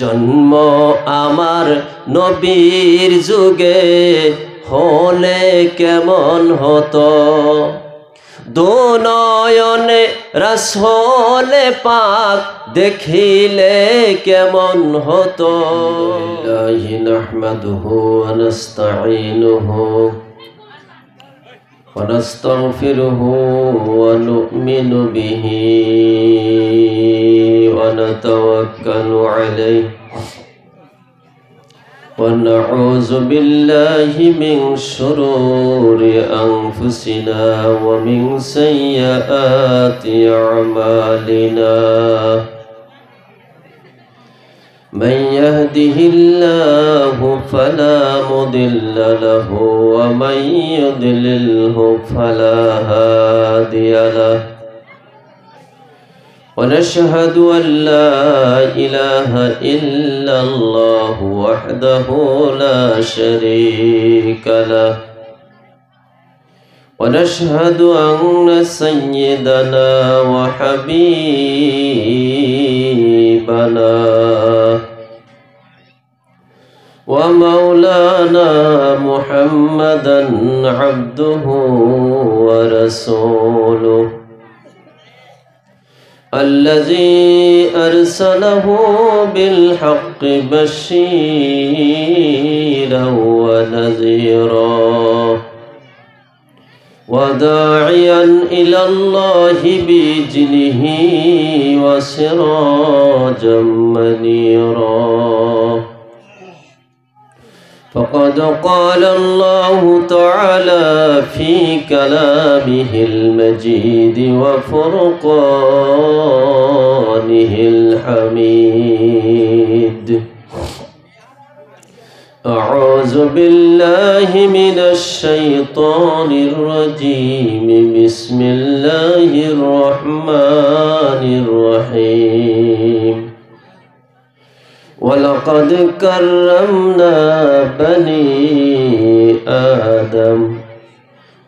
জন্ম আমার নবীর যুগে হলে কেমন হতো দুনয়নে হলে পাক দেখিলে কেমন হতো হো ওয়া নাস্তাঈনুহু ونستغفره ونؤمن به ونتوكل عليه ونعوذ بالله من شرور أنفسنا ومن سيئات أعمالنا من يهده الله فلا مضل له ومن يضلله فلا هادي له ونشهد أن لا إله إلا الله وحده لا شريك له ونشهد أن سيدنا وحبيبنا بلا ومولانا محمدا عبده ورسوله الذي أرسله بالحق بشيرا ونذيرا وداعيا إلى الله بإذنه وسراجا منيرا فقد قال الله تعالى في كلامه المجيد وفرقانه الحميد أعوذ بالله من الشيطان الرجيم بسم الله الرحمن الرحيم ولقد كرمنا بني آدم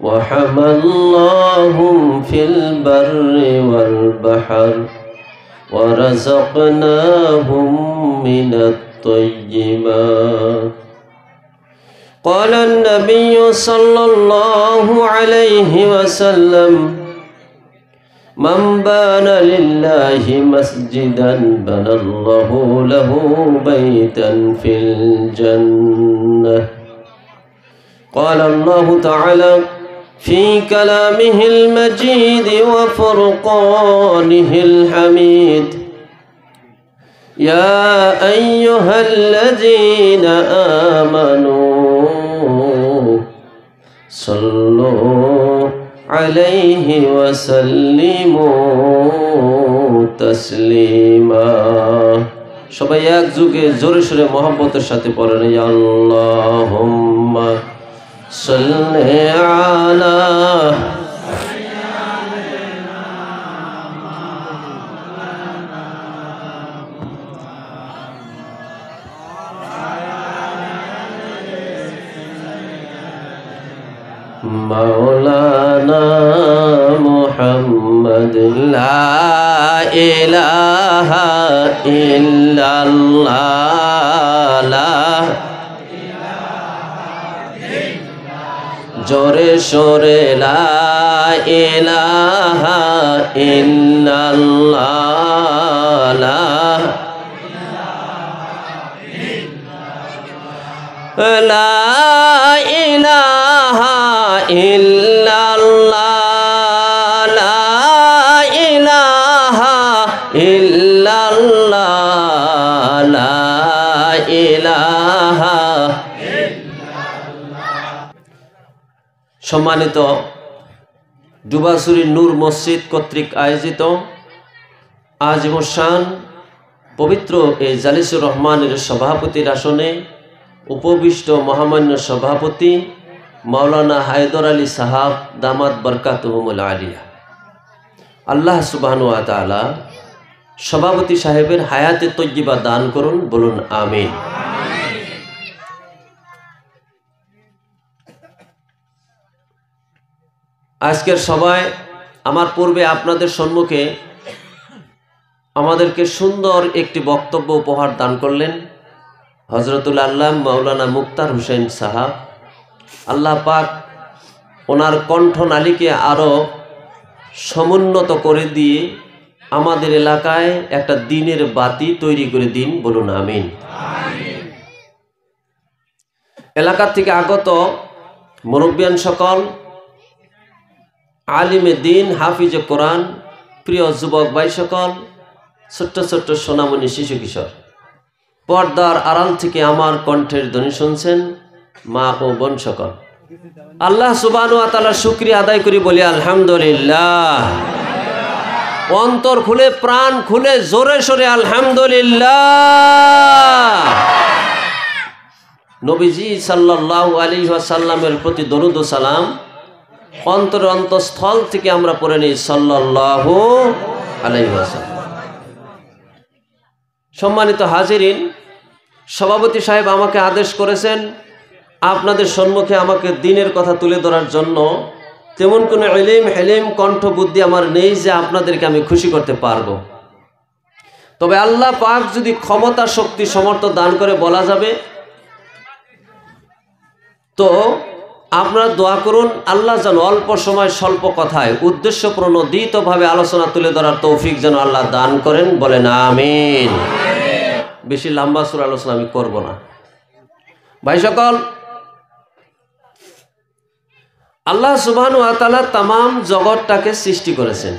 وحملناهم في البر والبحر ورزقناهم من الطيب طيبا قال النبي صلى الله عليه وسلم من بان لله مسجدا بنى الله له بيتا في الجنة قال الله تعالى في كلامه المجيد وفرقانه الحميد يا أيها الذين آمنوا صلوا عليه وسلموا تسليما সবাই এক যুগে জোরে সোরে মোহাম্মতের সাথে পড়েন আল্লাহ সাল্লি আলা مولانا محمد لا إله إلا الله لا জোরে সোরে লা ইলাহা ইল্লাল্লাহ লা لا إله লা সম্মানিত ডুবাসুরি নূর মসজিদ কর্তৃক আয়োজিত আজমশান পবিত্র এ জালিসুর রহমানের সভাপতির আসনে উপবিষ্ট মহামান্য সভাপতি মাওলানা হায়দর আলী সাহাব দামাত বরকাতহমুল আলিয়া আল্লাহ সুবাহন তালা সভাপতি সাহেবের হায়াতে তজ্জিবা দান করুন বলুন আমিন আজকের সবাই আমার পূর্বে আপনাদের সম্মুখে আমাদেরকে সুন্দর একটি বক্তব্য উপহার দান করলেন হজরতুল আল্লাহ মাওলানা মুক্তার হুসেন সাহাব আল্লাহ পাক ওনার কণ্ঠনালীকে আরও সমুন্নত করে দিয়ে আমাদের এলাকায় একটা দিনের বাতি তৈরি করে দিন বলুন আমিন এলাকার থেকে আগত মুরব্বিয়ান সকল আলিমে দিন হাফিজ কোরআন প্রিয় যুবক বাই সকল ছোট্ট ছোট্ট সোনামণি শিশু কিশোর পর্দার আড়াল থেকে আমার কণ্ঠের ধ্বনি শুনছেন মা ও বোন সকল আল্লাহ সুবাহ শুক্রিয়া আদায় করি বলি আলহামদুলিল্লাহ অন্তর খুলে প্রাণ খুলে জোরে সরে আলহামদুলিল্লাহ নবীজি সাল্লাহ আলী সাল্লামের প্রতি দরুদ সালাম অন্তর অন্তঃস্থল থেকে আমরা পড়ে নিই সাল্লাহ আলাইহাসাল্লাম সম্মানিত হাজিরিন সভাপতি সাহেব আমাকে আদেশ করেছেন আপনাদের সম্মুখে আমাকে দিনের কথা তুলে ধরার জন্য তেমন কোনো এলেম এলেম কণ্ঠ বুদ্ধি আমার নেই যে আপনাদেরকে আমি খুশি করতে পারবো তবে আল্লাহ পাক যদি ক্ষমতা শক্তি সমর্থ দান করে বলা যাবে তো আপনারা দোয়া করুন আল্লাহ যেন অল্প সময় স্বল্প কথায় উদ্দেশ্য প্রণোদিতভাবে আলোচনা তুলে ধরার তৌফিক যেন আল্লাহ দান করেন বলেন আমিন বেশি লম্বা সুর আলোচনা আমি করব না ভাই সকল আল্লাহ সুবাহানু আতালা তাম জগৎটাকে সৃষ্টি করেছেন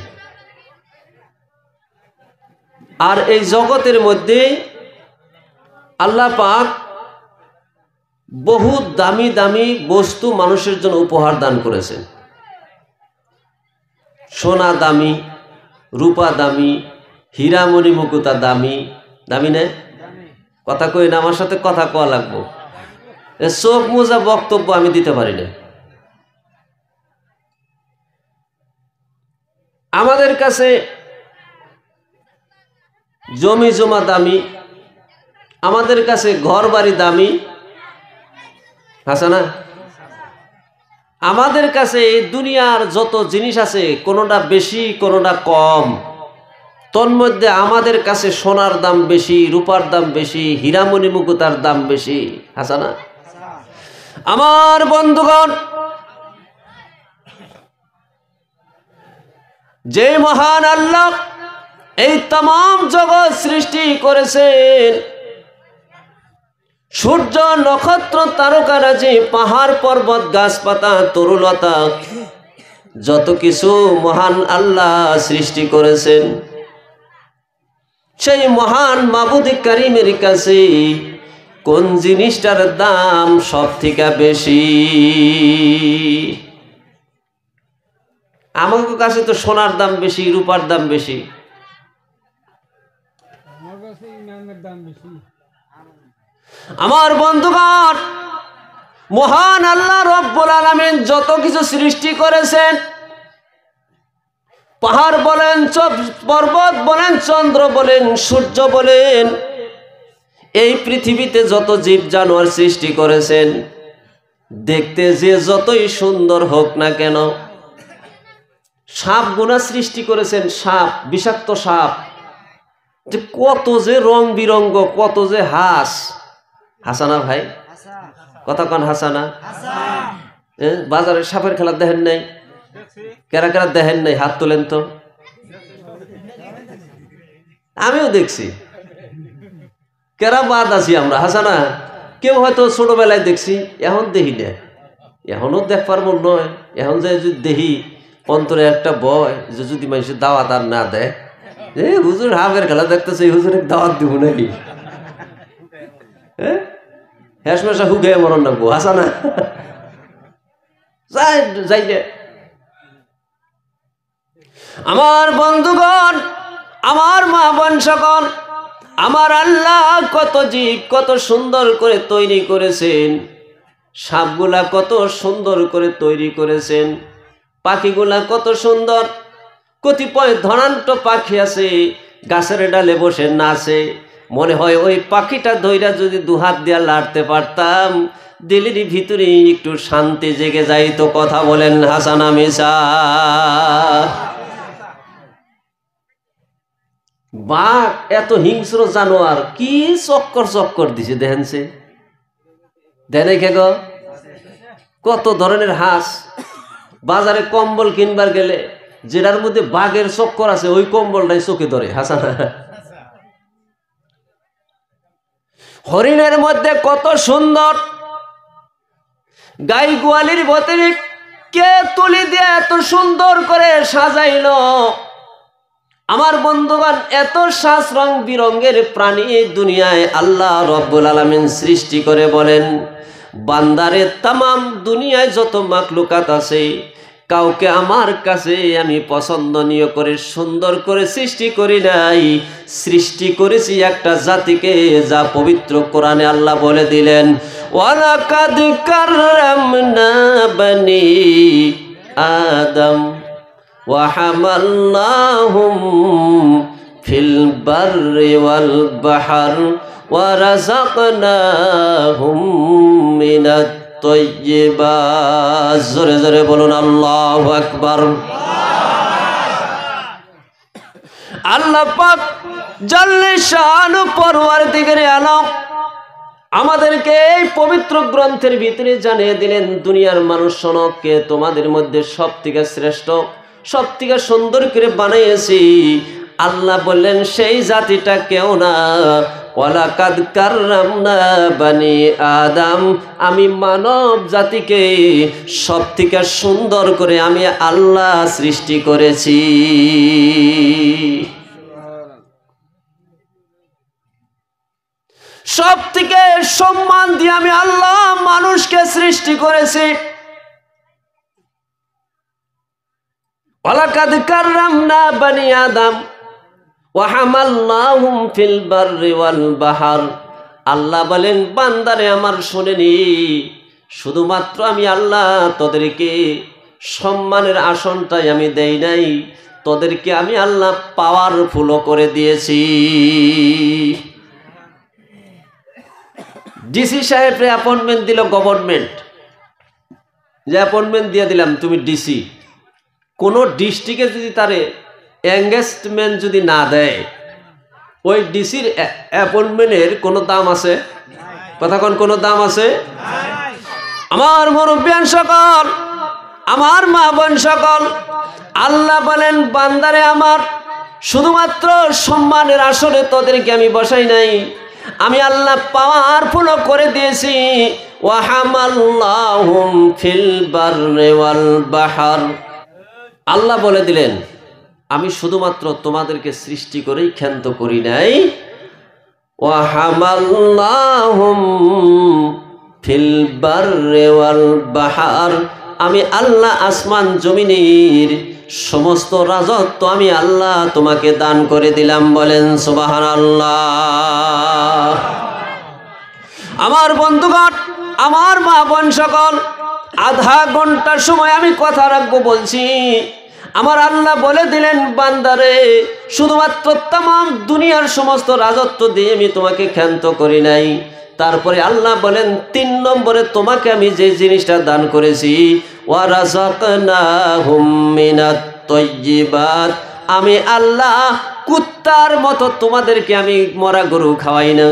আর এই জগতের মধ্যে আল্লাহ পাক বহু দামি দামি বস্তু মানুষের জন্য উপহার দান করেছেন সোনা দামি রূপা দামি হীরামণি মুকুতা দামি দামি না কথা কই না আমার সাথে কথা কওয়া লাগবো চোখ মোজা বক্তব্য আমি দিতে পারি না আমাদের কাছে জমি জমা দামি আমাদের কাছে ঘর বাড়ি দামি আছে না আমাদের কাছে এই দুনিয়ার যত জিনিস আছে কোনোটা বেশি কোনোটা কম তন্মধ্যে আমাদের কাছে সোনার দাম বেশি রূপার দাম বেশি হীরামণি মুকুতার দাম বেশি আছে না আমার বন্ধুগণ যে মহান আল্লাহ এই তাম জগৎ সৃষ্টি করেছেন সূর্য নক্ষত্র তারকারাজি পাহাড় পর্বত গাছপাতা তরুলতা যত কিছু মহান আল্লাহ সৃষ্টি করেছেন সেই মহান মাবুদি কারিমের কাছে কোন জিনিসটার দাম সব থেকে বেশি আমার কাছে তো সোনার দাম বেশি রূপার দাম বেশি আমার বন্ধুগণ মহান আল্লাহ রব্বুল আলমিন যত কিছু সৃষ্টি করেছেন পাহাড় বলেন পর্বত বলেন চন্দ্র বলেন সূর্য বলেন এই পৃথিবীতে যত জীব জানোয়ার সৃষ্টি করেছেন দেখতে যে যতই সুন্দর হোক না কেন সাপ গোনা সৃষ্টি করেছেন সাপ বিষাক্ত সাপ যে কত যে রং বিরঙ্গ কত যে হাস হাসানা ভাই কথা কন হাসানা বাজারে সাপের খেলা দেখেন নাই কেরা কেরা দেখেন নাই হাত তোলেন তো আমিও দেখছি কেরা বাদ আছি আমরা হাসানা কেউ হয়তো ছোটবেলায় দেখছি এখন দেখি না এখনও দেখবার পারবো নয় এখন যে যদি দেখি অন্তরে একটা বয় যে যদি মানুষের দাওয়াত আর না দেয় এ হুজুর হাফের খেলা দেখতেছে হুজুর দাওয়াত দিব নাকি হ্যাঁ হ্যাঁসমশা হুকে মরণ নাকবো হাসা না যাই আমার বন্ধুগণ আমার মা বোন সকল আমার আল্লাহ কত জীব কত সুন্দর করে তৈরি করেছেন সাপগুলা কত সুন্দর করে তৈরি করেছেন পাখিগুলা কত সুন্দর কতিপয় ধরান্ত পাখি আছে গাছের ডালে বসে নাচে মনে হয় ওই পাখিটা ধৈরা যদি দুহাত দিয়া লাড়তে পারতাম দিলের ভিতরে একটু শান্তি জেগে যাই তো কথা বলেন হাসানা মিসা বাঘ এত হিংস্র জানোয়ার কি চক্কর চক্কর দিছে দেখেন সে গ কত ধরনের হাঁস বাজারে কম্বল কিনবার গেলে যেটার মধ্যে বাঘের চক্কর আছে ওই কম্বলটাই চোখে ধরে হাসান হরিণের মধ্যে কত সুন্দর গাই গোয়ালির ভেতরে কে তুলি দিয়ে এত সুন্দর করে সাজাইল আমার বন্ধুগণ এত শ্বাস রং বিরঙ্গের প্রাণী দুনিয়ায় আল্লাহ রব্বুল আলমিন সৃষ্টি করে বলেন বান্দারে তাম দুনিয়ায় যত মাকলুকাত আছে কাউকে আমার কাছে আমি পছন্দনীয় করে সুন্দর করে সৃষ্টি করি নাই সৃষ্টি করেছি একটা জাতিকে যা পবিত্র কোরআনে আল্লাহ বলে দিলেন ওয়ালাকাদ আদম ওয়াহামাল্লাহুম ফিল বাহার ورزقناهم من الطيبات زره زره বলুন আল্লাহু আকবার আল্লাহ পাক জাল্লে শান পরওয়ার দিকে আলম আমাদেরকে এই পবিত্র গ্রন্থের ভিতরে জানিয়ে দিলেন দুনিয়ার মানুষ সনককে তোমাদের মধ্যে সব থেকে শ্রেষ্ঠ সব থেকে সুন্দর করে বানিয়েছি আল্লাহ বললেন সেই জাতিটা কেউ না ওয়ালাকাদ কাররামনা বানি আদম আমি মানব জাতিকে সব থেকে সুন্দর করে আমি আল্লাহ সৃষ্টি করেছি সব থেকে সম্মান দিয়ে আমি আল্লাহ মানুষকে সৃষ্টি করেছি ওয়ালাকাদ কাররামনা বানি আদাম ওয়াহামাল্লাহুম ফিল বাররি ওয়াল বাহার আল্লাহ বলেন বান্দারে আমার শোনেনি শুধুমাত্র আমি আল্লাহ তোদেরকে সম্মানের আসনটাই আমি দেই নাই তোদেরকে আমি আল্লাহ পাওয়ার ফুলো করে দিয়েছি ডিসি সাহেবরে অ্যাপয়েন্টমেন্ট দিল গভর্নমেন্ট যে অ্যাপয়েন্টমেন্ট দিয়ে দিলাম তুমি ডিসি কোনো ডিস্ট্রিক্টে যদি তারে এঙ্গেজমেন্ট যদি না দেয় ওই ডিসির অ্যাপয়েন্টমেন্টের কোনো দাম আছে কথাখন কোনো দাম আছে আমার মুরব্বিয়ান সকল আমার মা বোন সকল আল্লাহ বলেন বান্দারে আমার শুধুমাত্র সম্মানের আসরে তোদেরকে আমি বসাই নাই আমি আল্লাহ পাওয়ার ফলো করে দিয়েছি ওয়াহামাল্লাহুম বাহার আল্লাহ বলে দিলেন আমি শুধুমাত্র তোমাদেরকে সৃষ্টি করেই ক্ষান্ত করি নাই আমি আল্লাহ আসমান জমিনের সমস্ত রাজত্ব আমি আল্লাহ তোমাকে দান করে দিলাম বলেন সুবাহান আল্লাহ আমার বন্ধুগণ আমার মা বোন সকল আধা ঘন্টার সময় আমি কথা রাখবো বলছি আমার আল্লাহ বলে দিলেন বান্দারে শুধুমাত্র তাম দুনিয়ার সমস্ত রাজত্ব দিয়ে আমি তোমাকে ক্ষান্ত করি নাই তারপরে আল্লাহ বলেন তিন নম্বরে তোমাকে আমি যে জিনিসটা দান করেছি আমি আল্লাহ কুত্তার মতো তোমাদেরকে আমি মরা গরু খাওয়াই না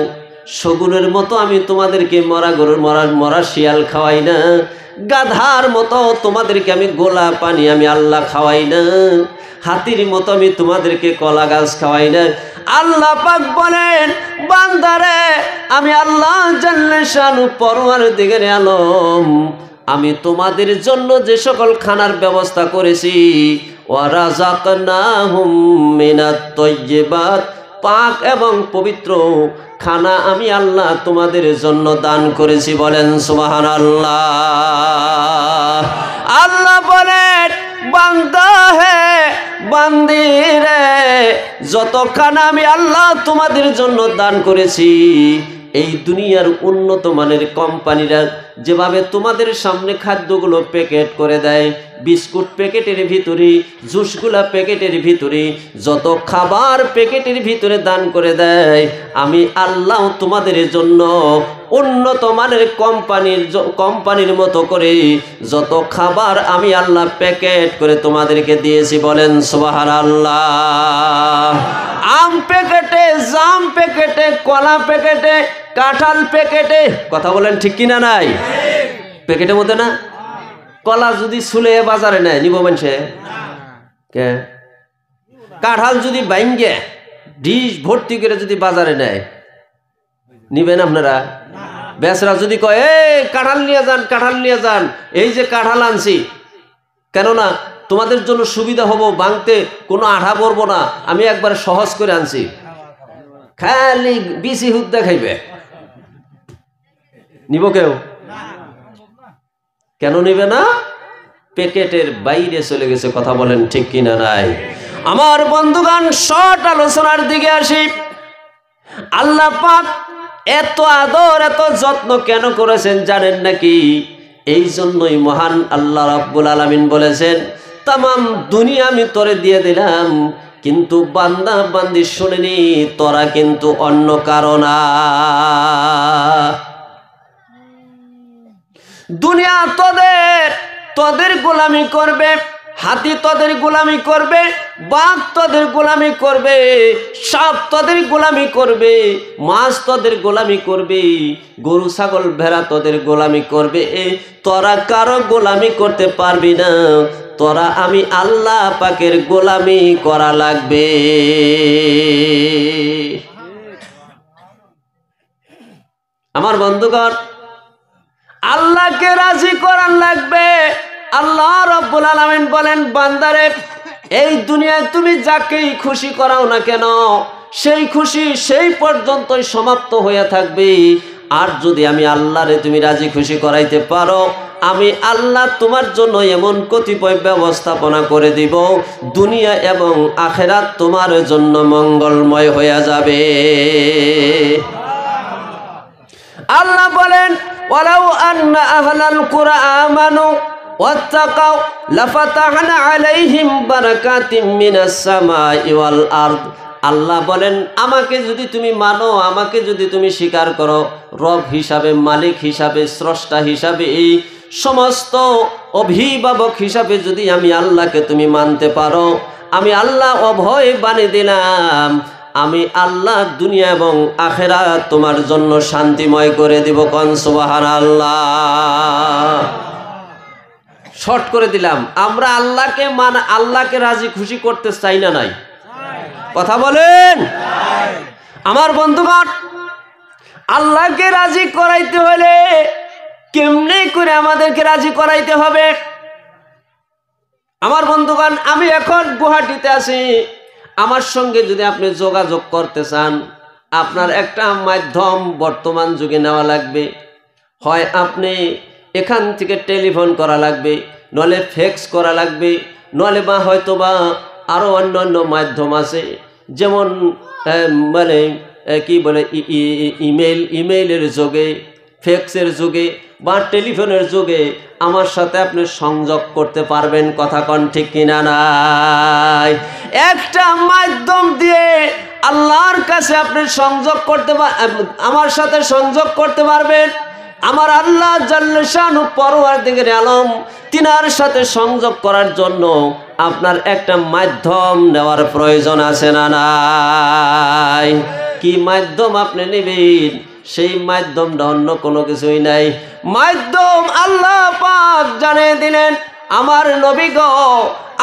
শগুনের মতো আমি তোমাদেরকে মরা গরুর মরা মরা শিয়াল খাওয়াই না গাধার মতো তোমাদেরকে আমি গোলা পানি আমি আল্লাহ খাওয়াই না হাতির মতো আমি তোমাদেরকে কলা গাছ খাওয়াই না আল্লাহ পাক বলেন বান্দারে আমি আল্লাহ জানলে শানু পরমার দিকে আলম আমি তোমাদের জন্য যে সকল খানার ব্যবস্থা করেছি ওয়ারাজাক না হুম মিনাত পাক এবং পবিত্র খানা আমি আল্লাহ তোমাদের জন্য দান করেছি বলেন সুবাহান আল্লাহ আল্লাহ বলেন বান্দা হে বান্দিরে যত খানা আমি আল্লাহ তোমাদের জন্য দান করেছি এই দুনিয়ার উন্নত মানের কোম্পানিরা যেভাবে তোমাদের সামনে খাদ্যগুলো প্যাকেট করে দেয় বিস্কুট প্যাকেটের ভিতরে জুসগুলা প্যাকেটের ভিতরে যত খাবার প্যাকেটের ভিতরে দান করে দেয় আমি আল্লাহ তোমাদের জন্য উন্নত মানের কোম্পানির কোম্পানির মতো করে যত খাবার আমি আল্লাহ প্যাকেট করে তোমাদেরকে দিয়েছি বলেন সোহার আল্লাহ আম প্যাকেটে জাম প্যাকেটে কলা প্যাকেটে কাঁঠাল প্যাকেটে কথা বলেন ঠিক কিনা নাই প্যাকেটের মধ্যে না কলা যদি শুলে বাজারে নেয় নিব মানুষে কে কাঁঠাল যদি বাইঙ্গে ডিশ ভর্তি করে যদি বাজারে নেয় নিবেন আপনারা বেসরা যদি কয় এই কাঁঠাল নিয়ে যান কাঁঠাল নিয়ে যান এই যে কাঁঠাল আনছি কেননা তোমাদের জন্য সুবিধা হবো বাংতে কোনো আঠা পরবো না আমি একবার সহজ করে আনছি খালি বিসি হুদ্দা খাইবে নিব কেউ কেন নিবে না প্যাকেটের বাইরে চলে গেছে কথা বলেন ঠিক কিনা নাই আমার বন্ধুগান শর্ট আলোচনার দিকে আসি আল্লাহ পাক এত আদর এত যত্ন কেন করেছেন জানেন নাকি এই জন্যই মহান আল্লাহ রাব্বুল আলামিন বলেছেন তাম দুনিয়া আমি তরে দিয়ে দিলাম কিন্তু বান্দা বান্দি শুনেনি তোরা কিন্তু অন্য কারণা দুনিয়া তোদের তোদের গোলামি করবে হাতি তোদের গোলামি করবে বাঘ তোদের গোলামি করবে সাপ তোদের গোলামি করবে মাছ তোদের গোলামি করবে গরু ছাগল ভেড়া তোদের গোলামি করবে তোরা কারো গোলামি করতে পারবি না তোরা আমি আল্লাহ পাকের গোলামি করা লাগবে আমার বন্ধুগণ আল্লাহকে রাজি করান লাগবে আল্লাহ রব্বুল আলমিন বলেন বান্দারে এই দুনিয়ায় তুমি যাকেই খুশি করাও না কেন সেই খুশি সেই পর্যন্তই সমাপ্ত হয়ে থাকবে আর যদি আমি আল্লাহরে তুমি রাজি খুশি করাইতে পারো আমি আল্লাহ তোমার জন্য এমন কতিপয় ব্যবস্থাপনা করে দিব দুনিয়া এবং আখেরাত তোমার জন্য মঙ্গলময় হয়ে যাবে আল্লাহ বলেন ولو أن أهل القرى آمنوا واتقوا لفتحنا عليهم بركات من السماء والأرض আল্লাহ বলেন আমাকে যদি তুমি মানো আমাকে যদি তুমি স্বীকার করো রব হিসাবে মালিক হিসাবে স্রষ্টা হিসাবে এই সমস্ত অভিভাবক হিসাবে যদি আমি আল্লাহকে তুমি মানতে পারো আমি আল্লাহ অভয় বানিয়ে দিলাম আমি আল্লাহ দুনিয়া এবং আখেরা তোমার জন্য শান্তিময় করে দিব কনসবাহান আল্লাহ শর্ট করে দিলাম আমরা আল্লাহকে মান আল্লাহকে রাজি খুশি করতে চাই না নাই কথা বলেন আমার বন্ধুগণ আল্লাহকে রাজি করাইতে হলে কেমনে করে আমাদেরকে রাজি করাইতে হবে আমার বন্ধুগণ আমি এখন গুয়াহাটিতে আছি আমার সঙ্গে যদি আপনি যোগাযোগ করতে চান আপনার একটা মাধ্যম বর্তমান যুগে নেওয়া লাগবে হয় আপনি এখান থেকে টেলিফোন করা লাগবে নলে ফেক্স করা লাগবে নলে বা হয়তো বা আরও অন্য অন্য মাধ্যম আছে যেমন মানে কি বলে ইমেল ইমেইলের যোগে ফেক্সের যুগে বা টেলিফোনের যুগে আমার সাথে আপনি সংযোগ করতে পারবেন কথা কন ঠিক কিনা নাই একটা মাধ্যম দিয়ে আল্লাহর কাছে আপনি সংযোগ করতে আমার সাথে সংযোগ করতে পারবেন আমার আল্লাহ জাল্লানু পরোয়ার দিকে আলম তিনার সাথে সংযোগ করার জন্য আপনার একটা মাধ্যম নেওয়ার প্রয়োজন আছে না নাই কি মাধ্যম আপনি নেবেন সেই মাধ্যমটা অন্য কোনো কিছুই নাই মাধ্যম আল্লাহ পাক জানিয়ে দিলেন আমার নবী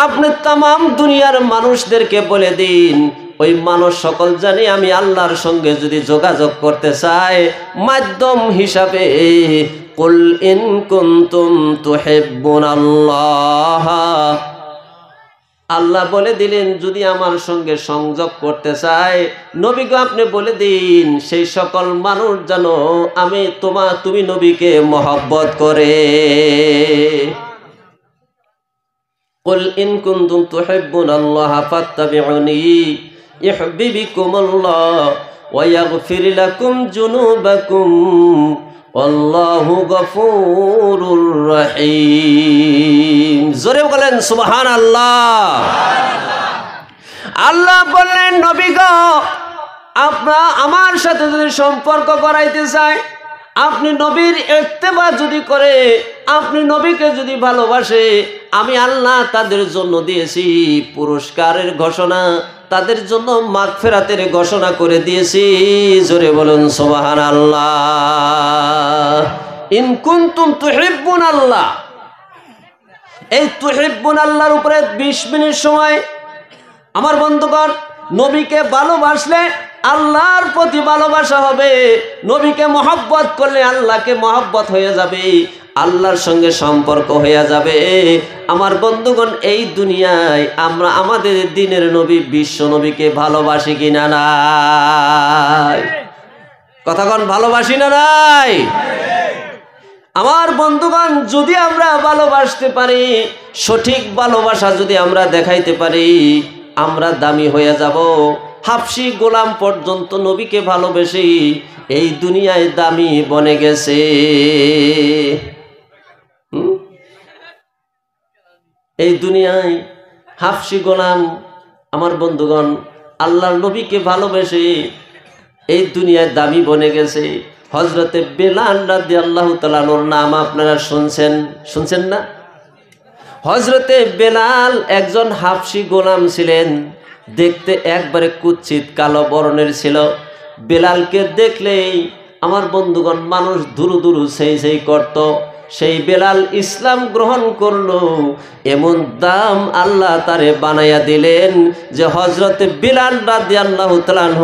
আপনি তাম দুনিয়ার মানুষদেরকে বলে দিন ওই মানুষ সকল জানি আমি আল্লাহর সঙ্গে যদি যোগাযোগ করতে চাই মাধ্যম হিসাবে কুল ইন কুন্তুম তুহিব্বুনাল্লাহ আল্লাহ বলে দিলেন যদি আমার সঙ্গে সংযোগ করতে চায় নবীকে আপনি বলে দিন সেই সকল মানুষ যেন আমি তোমা তুমি নবীকে মহব্বত করে قل إن كنتم تحبون الله فاتبعوني يحببكم الله ويغفر لكم جنوبكم আল্লাহু গফুরুর রহিম জোরে বলেন সুবহানাল্লাহ আল্লাহ আল্লাহ বললেন নবী গ আপনার আমার সাথে যদি সম্পর্ক করাইতে চায় আপনি নবীর ইত্তেবা যদি করে আপনি নবীকে যদি ভালোবাসে আমি আল্লাহ তাদের জন্য দিয়েছি পুরস্কারের ঘোষণা তাদের জন্য মাঘ ফেরাতের ঘোষণা করে দিয়েছি জোরে বলুন সোবাহান আল্লাহ ইনকুন্তুম তুহিব্বুন আল্লাহ এই তুহিব্বুন আল্লাহর উপরে বিশ মিনিট সময় আমার বন্ধুগণ নবীকে ভালোবাসলে আল্লাহর প্রতি ভালোবাসা হবে নবীকে মহব্বত করলে আল্লাহকে মহব্বত হয়ে যাবে আল্লাহর সঙ্গে সম্পর্ক হইয়া যাবে আমার বন্ধুগণ এই দুনিয়ায় আমরা আমাদের দিনের নবী বিশ্ব নবীকে ভালোবাসি কিনা নাই কথাগণ ভালোবাসি না নাই আমার বন্ধুগণ যদি আমরা ভালোবাসতে পারি সঠিক ভালোবাসা যদি আমরা দেখাইতে পারি আমরা দামি হয়ে যাব হাফসি গোলাম পর্যন্ত নবীকে ভালোবেসে এই দুনিয়ায় দামি বনে গেছে এই দুনিয়ায় হাফসি গোলাম আমার বন্ধুগণ আল্লাহ নবীকে ভালোবেসে এই দুনিয়ায় দামি বনে গেছে হজরতে বেলাল রাদি আল্লাহ তালানোর নাম আপনারা শুনছেন শুনছেন না হজরতে বেলাল একজন হাফসি গোলাম ছিলেন দেখতে একবারে কুচ্ছিত কালো বরণের ছিল বেলালকে দেখলেই আমার বন্ধুগণ মানুষ দুরু দুরু সেই সেই করত সেই বেলাল ইসলাম গ্রহণ করল এমন দাম আল্লাহ তারে বানাইয়া দিলেন যে হজরত বেলাল রাদি আল্লাহ তালানহ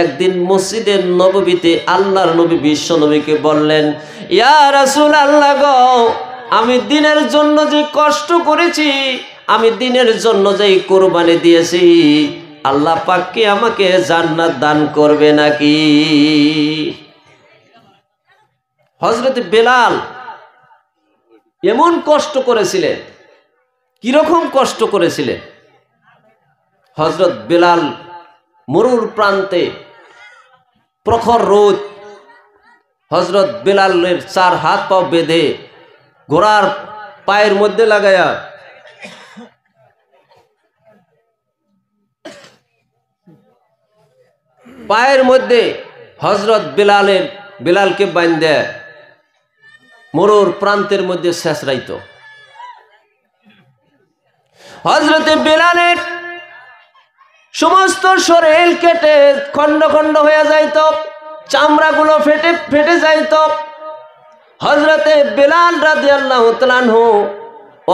একদিন মসজিদের নববীতে আল্লাহর নবী বিশ্ব নবীকে বললেন ইয়ার আল্লাহ গ আমি দিনের জন্য যে কষ্ট করেছি আমি দিনের জন্য যেই কোরবানি দিয়েছি আল্লাহ পাককে আমাকে জান্নাত দান করবে নাকি হজরত বেলাল এমন কষ্ট করেছিলেন কিরকম কষ্ট করেছিলেন হজরত বেলাল মরুর প্রান্তে প্রখর রোদ হজরত বেলালের চার হাত পা বেঁধে ঘোড়ার পায়ের মধ্যে লাগায়া পায়ের মধ্যে হজরত বিলালের বিলালকে বান্ধে মরুর প্রান্তের মধ্যে শেষরাইত হজরতে বিলালের সমস্ত শরীর কেটে খণ্ড খণ্ড হয়ে যাইত চামড়া গুলো ফেটে ফেটে যাইত হজরতে বিলাল রাজিয়াল্লাহ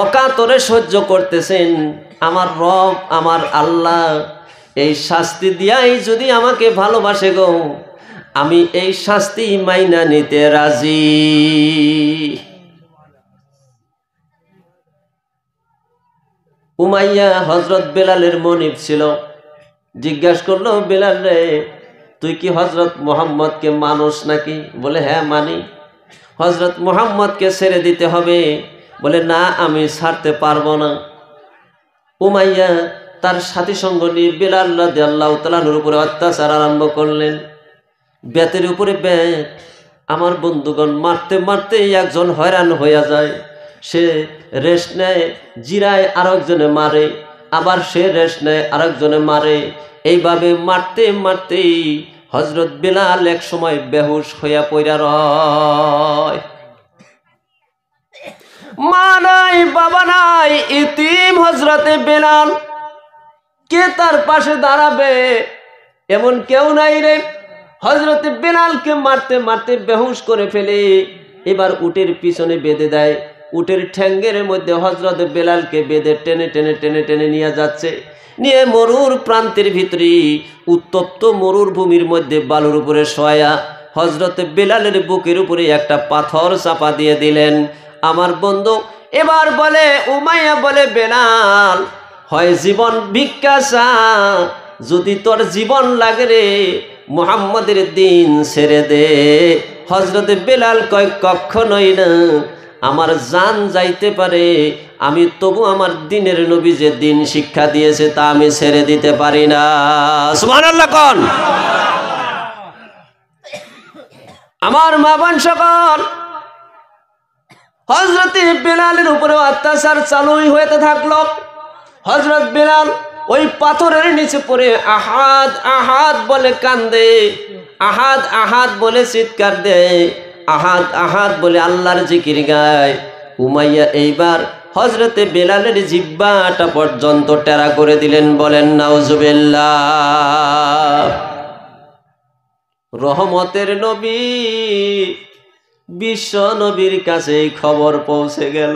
অকাতরে সহ্য করতেছেন আমার রব আমার আল্লাহ এই শাস্তি দিয়াই যদি আমাকে ভালোবাসে গো আমি এই শাস্তি মাইনা নিতে রাজি উমাইয়া হজরত বেলালের মনিব ছিল জিজ্ঞাস করলো বেলাল রে তুই কি হজরত মোহাম্মদকে মানুষ নাকি বলে হ্যাঁ মানি হজরত মোহাম্মদকে ছেড়ে দিতে হবে বলে না আমি ছাড়তে পারবো না উমাইয়া তার সাথী সঙ্গ নিয়ে বেলাল দেয়াল্লাহ তালানোর উপরে অত্যাচার আরম্ভ করলেন ব্যাতের উপরে ব্যাট আমার বন্ধুগণ মারতে মারতে একজন হয়রান হইয়া যায় সে রেস্ট নেয় জিরায় আরেকজনে মারে আবার সে রেস্ট নেয় আরেকজনে মারে এইভাবে মারতে মারতেই হজরত বেলাল এক সময় বেহুশ হইয়া পইরা রয় মা নাই বাবা নাই ইতিম হজরতে বেলাল কে তার পাশে দাঁড়াবে এমন কেউ নাই রে হজরত বেলালকে মারতে মারতে বেহুস করে ফেলে এবার উটের পিছনে বেঁধে দেয় উটের ঠ্যাঙ্গের মধ্যে হজরত বেলালকে বেঁধে টেনে টেনে টেনে টেনে নিয়ে যাচ্ছে নিয়ে মরুর প্রান্তের ভিতরে উত্তপ্ত মরুর ভূমির মধ্যে বালুর উপরে শয়া হজরত বেলালের বুকের উপরে একটা পাথর চাপা দিয়ে দিলেন আমার বন্ধু এবার বলে উমাইয়া বলে বেলাল হয় জীবন ভিক্ষাসা যদি তোর জীবন লাগে রে মোহাম্মদের দিন ছেড়ে দে হজরত বেলাল কয় কখনোই না আমার জান যাইতে পারে আমি তবু আমার দিনের নবী যে দিন শিক্ষা দিয়েছে তা আমি ছেড়ে দিতে পারি না সুমান কন আমার মা বান সকল হজরত বেলালের উপরেও অত্যাচার চালুই হয়েতে থাকলো হজরত বেলাল ওই পাথরের নিচে পড়ে আহাদ আহাদ বলে কান্দে আহাদ আহাদ বলে চিৎকার দেয় আহাদ আহাদ বলে আল্লাহর জিকির গায় উমাইয়া এইবার হজরতে বেলালের জিব্বাটা পর্যন্ত টেরা করে দিলেন বলেন নাউজুবিল্লা রহমতের নবী বিশ্ব নবীর কাছে খবর পৌঁছে গেল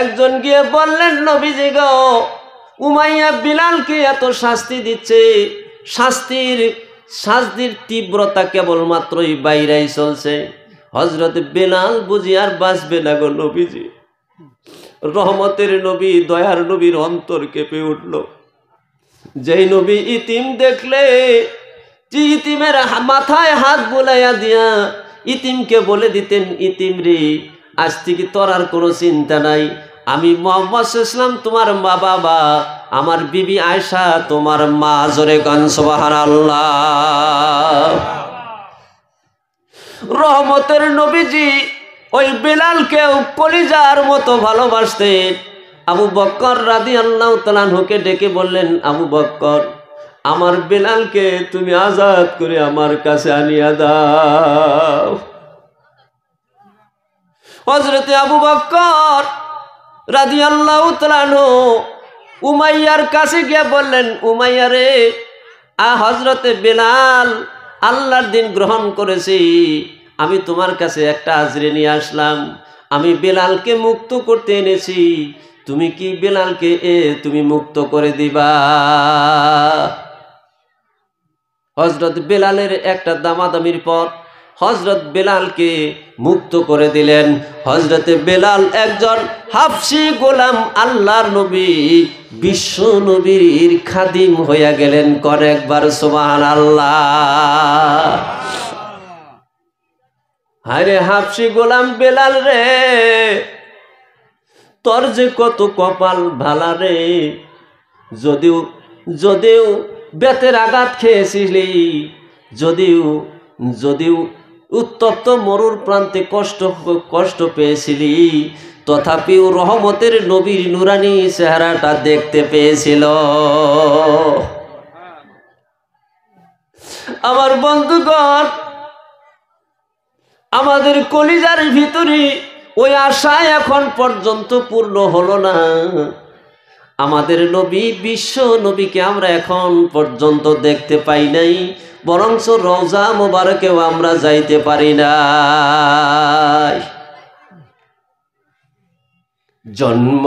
একজন গিয়ে বললেন নবীজি গ উমাইয়া বিলালকে এত শাস্তি দিচ্ছে শাস্তির শাস্তির তীব্রতা কেবলমাত্রই বাইরাই চলছে হজরত বেলাল বুঝি আর বাঁচবে না গো নবীজি রহমতের নবী দয়ার নবীর অন্তর কেঁপে উঠল যেই নবী ইতিম দেখলে ইতিমের মাথায় হাত বোলাইয়া দিয়া ইতিমকে বলে দিতেন ইতিম রে আজ থেকে তোর আর কোনো চিন্তা নাই আমি মোহাম্মদ ইসলাম তোমার মা বাবা আমার বিবি আয়সা তোমার মা জোরে গনসবাহার আল্লাহ রহমতের নবীজি ওই বেলালকেও কলিজার মতো ভালোবাসতেন আবু বক্কর রাদি আল্লাহ তালানহুকে ডেকে বললেন আবু বক্কর আমার বেলালকে তুমি আজাদ করে আমার কাছে আনিয়া দাও হজরতে আবু বক্কর রাজি আল্লাহ উতলানো উমাইয়ার কাছে গিয়ে বললেন উমাইয়ারে আ হজরতে বেলাল আল্লাহর দিন গ্রহণ করেছি আমি তোমার কাছে একটা আজরে নিয়ে আসলাম আমি বেলালকে মুক্ত করতে এনেছি তুমি কি বেলালকে এ তুমি মুক্ত করে দিবা হজরত বেলালের একটা দামাদামির পথ হজরত বেলালকে মুক্ত করে দিলেন হজরতে বেলাল একজন হাফসি গোলাম আল্লাহর নবী বিশ্ব নবীর খাদিম হইয়া গেলেন কয়েকবার সোমান আল্লাহ হায়রে হাফসি গোলাম বেলাল রে তোর যে কত কপাল ভালা রে যদিও যদিও বেতের আঘাত খেয়েছিলি যদিও যদিও উত্তপ্ত মরুর প্রান্তে কষ্ট কষ্ট পেয়েছিলি তথাপিও রহমতের নবীর নুরানি চেহারাটা দেখতে পেয়েছিল আমার বন্ধুগণ আমাদের কলিজার ভিতরে ওই আশা এখন পর্যন্ত পূর্ণ হলো না আমাদের নবী বিশ্ব নবীকে আমরা এখন পর্যন্ত দেখতে পাই নাই বরং রোজা মোবারকেও আমরা যাইতে পারি না জন্ম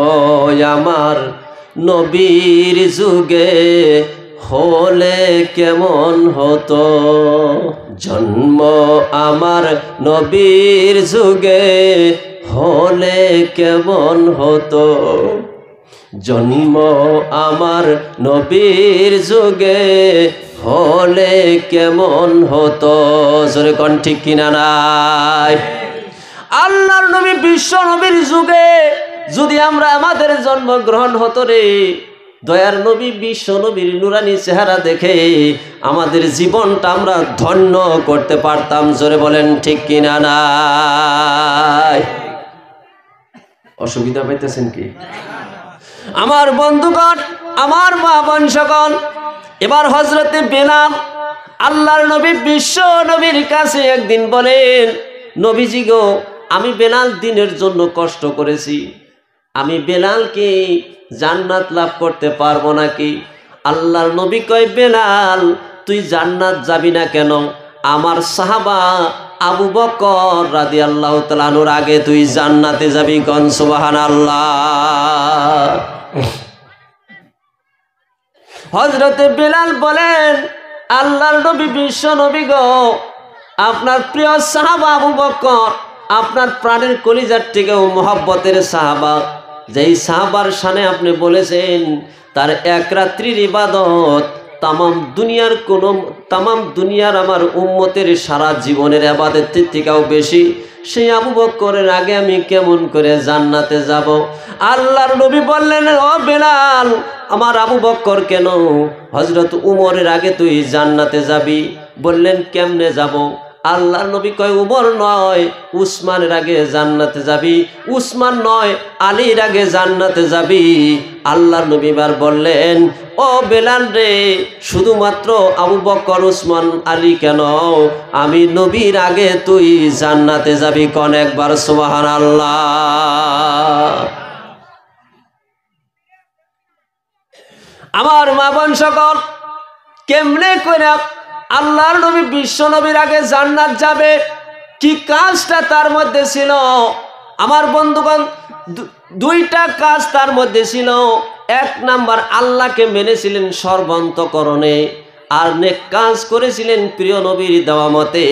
আমার নবীর যুগে হলে কেমন হতো জন্ম আমার নবীর যুগে হলে কেমন হতো জন্ম আমার নবীর যুগে হলে কেমন হতো জোরে কন ঠিক কিনা নাই আল্লাহর নবী বিশ্ব নবীর যুগে যদি আমরা আমাদের জন্ম গ্রহণ হতো রে দয়ার নবী বিশ্ব নবীর নুরানি চেহারা দেখে আমাদের জীবনটা আমরা ধন্য করতে পারতাম জোরে বলেন ঠিক কিনা নাই অসুবিধা পাইতেছেন কি আমার বন্ধুগণ আমার মা বংশগণ এবার হজরতে বেলাল আল্লাহর নবী বিশ্ব নবীর কাছে একদিন বলেন নবীজি গো আমি বেলাল দিনের জন্য কষ্ট করেছি আমি বেলালকে জান্নাত লাভ করতে পারবো নাকি আল্লাহর নবী কয় বেলাল তুই জান্নাত যাবি না কেন আমার সাহাবা আবু বকর রাজি আল্লাহ তালুর আগে তুই জান্নাতে যাবি গন সুবাহান আল্লাহ হজরতে বিলাল বলেন আল্লাহর নবী বিশ্ব নবী গ আপনার প্রিয় সাহাবা আবু বকর আপনার প্রাণের কলিজার ও মহাব্বতের সাহাবা যেই সাহাবার সানে আপনি বলেছেন তার এক রাত্রির ইবাদত তামাম দুনিয়ার কোনো তামাম দুনিয়ার আমার উম্মতের সারা জীবনের আবাদের থেকেও বেশি সেই আবু করের আগে আমি কেমন করে জান্নাতে যাব আল্লাহর নবী বললেন ও বেলাল আমার আবু বক্কর কেন হজরত উমরের আগে তুই জান্নাতে যাবি বললেন কেমনে যাব আল্লাহ নবী কয় উমর নয় উসমানের আগে জান্নাতে যাবি উসমান নয় আলীর আগে জান্নাতে যাবি আল্লাহ নবী বার বললেন ও বেলাল রে শুধুমাত্র আবু বকর উসমান আলী কেন আমি নবীর আগে তুই জান্নাতে যাবি কন একবার সোহান আল্লাহ আমার মা বোন সকল কেমনে করে আল্লাহর নবী বিশ্ব নবীর আগে জান্নাত যাবে কি কাজটা তার মধ্যে ছিল আমার বন্ধুগণ দুইটা কাজ তার মধ্যে ছিল এক নাম্বার আল্লাহকে মেনেছিলেন সর্বান্তকরণে আর নেক কাজ করেছিলেন প্রিয় নবীর দেওয়া মতে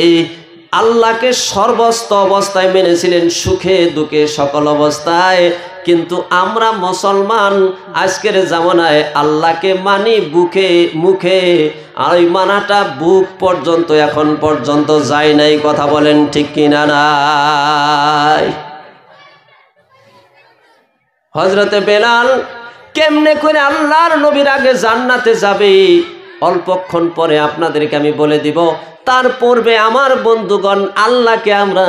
আল্লাহকে সর্বস্ত অবস্থায় মেনেছিলেন সুখে দুঃখে সকল অবস্থায় কিন্তু আমরা মুসলমান আজকের জামানায় আল্লাহকে মানি বুকে মুখে আর ওই মানাটা বুক পর্যন্ত এখন পর্যন্ত যায় নাই কথা বলেন ঠিক কিনা নাই হজরতে বেলাল কেমনে করে আল্লাহর নবীর আগে জান্নাতে যাবে অল্পক্ষণ পরে আপনাদেরকে আমি বলে দিব তার পূর্বে আমার বন্ধুগণ আল্লাহকে আমরা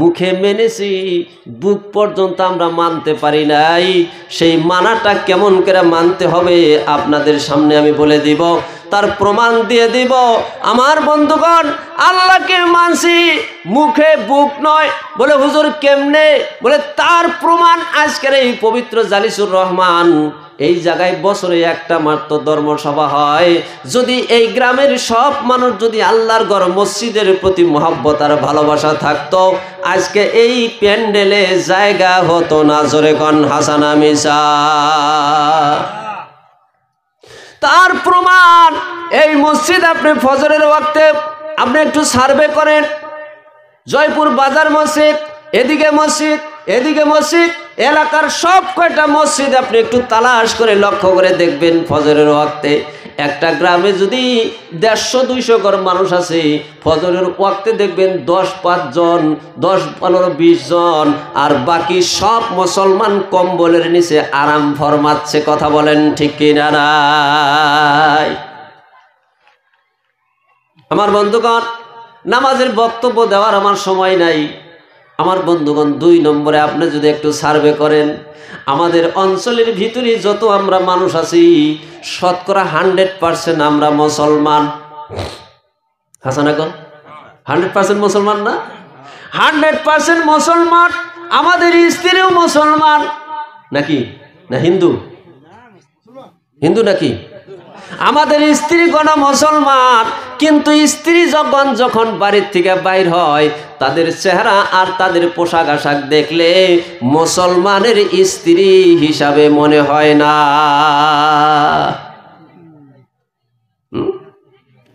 মুখে মেনেছি বুক পর্যন্ত আমরা মানতে পারি নাই সেই মানাটা কেমন করে মানতে হবে আপনাদের সামনে আমি বলে দিব তার প্রমাণ দিয়ে দিব আমার বন্ধুগণ আল্লাহকে মানছি মুখে বুক নয় বলে হুজুর কেমনে বলে তার প্রমাণ আজকের এই পবিত্র জালিসুর রহমান এই জায়গায় বছরে একটা মাত্র ধর্মসভা হয় যদি এই গ্রামের সব মানুষ যদি আল্লাহর গড় মসজিদের প্রতি মহাব্বত আর ভালোবাসা থাকতো আজকে এই প্যান্ডেলে জায়গা হতো না জোরে কন হাসানা মিসা তার প্রমাণ এই মসজিদ আপনি ফজরের ওয়াক্তে আপনি একটু সার্ভে করেন জয়পুর বাজার মসজিদ এদিকে মসজিদ এদিকে মসজিদ এলাকার সব কয়টা মসজিদ আপনি একটু তালাশ করে লক্ষ্য করে দেখবেন ফজরের ওয়াক্তে একটা গ্রামে যদি দেড়শো দুইশো ঘর মানুষ আছে ফজরের ওয়াক্তে দেখবেন দশ পাঁচজন দশ পনেরো বিশ জন আর বাকি সব মুসলমান কম্বলের নিচে আরাম ফরমাচ্ছে কথা বলেন ঠিক কিনা নাই আমার বন্ধুগণ নামাজের বক্তব্য দেওয়ার আমার সময় নাই আমার বন্ধুগণ দুই নম্বরে আপনি যদি একটু সার্ভে করেন আমাদের অঞ্চলের ভিতরে যত আমরা মানুষ আছি শতকরা হান্ড্রেড পার্সেন্ট আমরা মুসলমান হাসান এখন হান্ড্রেড পার্সেন্ট মুসলমান না হান্ড্রেড পার্সেন্ট মুসলমান আমাদের স্ত্রীও মুসলমান নাকি না হিন্দু হিন্দু নাকি আমাদের স্ত্রীগণ মুসলমান কিন্তু স্ত্রী যখন যখন বাড়ির থেকে বাইর হয় তাদের চেহারা আর তাদের পোশাক আশাক দেখলে মুসলমানের স্ত্রী হিসাবে মনে হয় না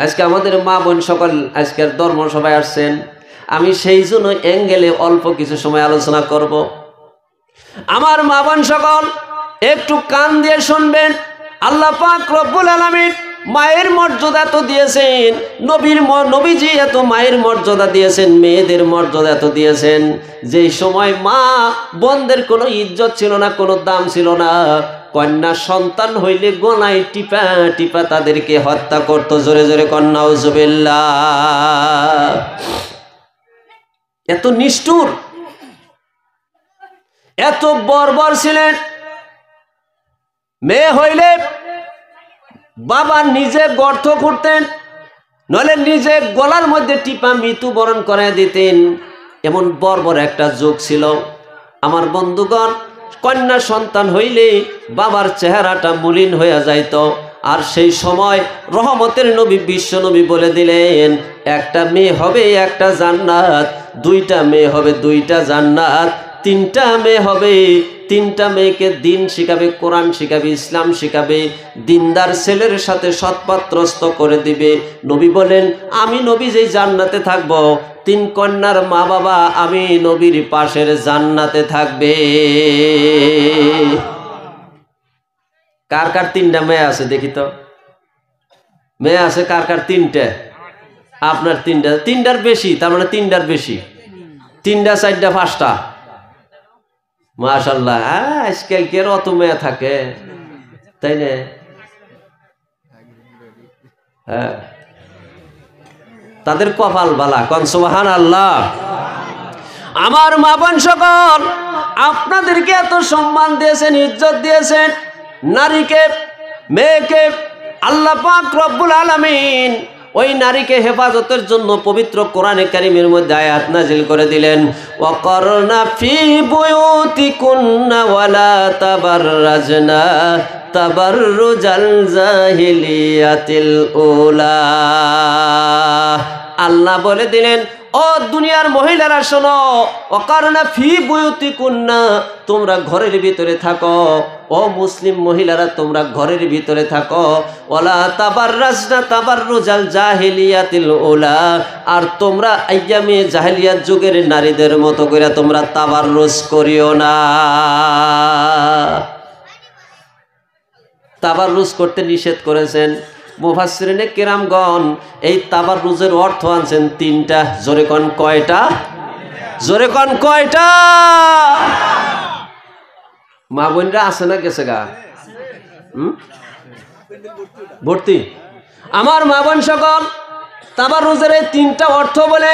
আজকে আমাদের মা বোন সকল আজকের ধর্ম সবাই আসছেন আমি সেই জন্য অ্যাঙ্গেলে অল্প কিছু সময় আলোচনা করব আমার মা বোন সকল একটু কান দিয়ে শুনবেন আল্লাহ পাক রব্বুল আলমিন মায়ের মর্যাদা তো দিয়েছেন নবীর নবীজি এত মায়ের মর্যাদা দিয়েছেন মেয়েদের মর্যাদা এত দিয়েছেন যেই সময় মা বন্ধের কোনো ইজ্জত ছিল না কোনো দাম ছিল না কন্যা সন্তান হইলে গোনায় টিপা টিপা তাদেরকে হত্যা করত জোরে জোরে কন্যা উজবিল্লা এত নিষ্ঠুর এত বর্বর ছিলেন মেয়ে হইলে বাবা নিজে গর্ত করতেন নলে নিজে গলার মধ্যে টিপা মৃত্যুবরণ করে দিতেন এমন বর্বর একটা যোগ ছিল আমার বন্ধুগণ কন্যা সন্তান হইলে বাবার চেহারাটা মলিন হইয়া যাইত আর সেই সময় রহমতের নবী বিশ্ব নবী বলে দিলেন একটা মেয়ে হবে একটা জান্নাত দুইটা মেয়ে হবে দুইটা জান্নাত তিনটা মেয়ে হবে তিনটা মেয়েকে দিন শিখাবে কোরআন শিখাবে ইসলাম শিখাবে দিনদার ছেলের সাথে সৎপাত্রস্ত করে দিবে নবী বলেন আমি নবী যেই জান্নাতে থাকব তিন কন্যার মা বাবা আমি নবীর পাশের জান্নাতে থাকবে কার কার তিনটা মেয়ে আছে দেখি তো মেয়ে আছে কার কার তিনটে আপনার তিনটা তিনটার বেশি তার মানে তিনটার বেশি তিনটা চারটা পাঁচটা মাশাল্লাহ হ্যাঁ, আজকাল কে মেয়ে থাকে তাই না হ্যাঁ। তাদের কপাল বালা কনসুবাহান আল্লাহ আমার মা বোন সকল আপনাদেরকে এত সম্মান দিয়েছেন ইজ্জত দিয়েছেন নারীকে মেয়েকে আল্লাহ পাক রব্বুল আলমিন ওই নারীকে হেফাজতের জন্য পবিত্র কোরআনে কারিমের মধ্যে আয়াত নাজিল করে দিলেন অকর্ণা ফি বুয়ুতি কুননা ওয়ালা তাবার রাজনা তাবার জাহিলিয়াতিল উলা আল্লাহ বলে দিলেন ও দুনিয়ার মহিলারা শোনো অকারণা ফি বয়তি কন্যা তোমরা ঘরের ভিতরে থাকো ও মুসলিম মহিলারা তোমরা ঘরের ভিতরে থাকো ওলা তাবার রাজনা তাবার রোজাল জাহেলিয়াতিল ওলা আর তোমরা আইয়ামে জাহেলিয়াত যুগের নারীদের মতো করে তোমরা তাবার রোজ করিও না তাবার রোজ করতে নিষেধ করেছেন মুফাসরিনে কেরামগণ এই তাবার রুজের অর্থ আনছেন তিনটা জোরে কন কয়টা জোরে কন কয়টা মা বোনরা আছে না গেছে গা ভর্তি আমার মা বোন সকল তাবার রুজের এই তিনটা অর্থ বলে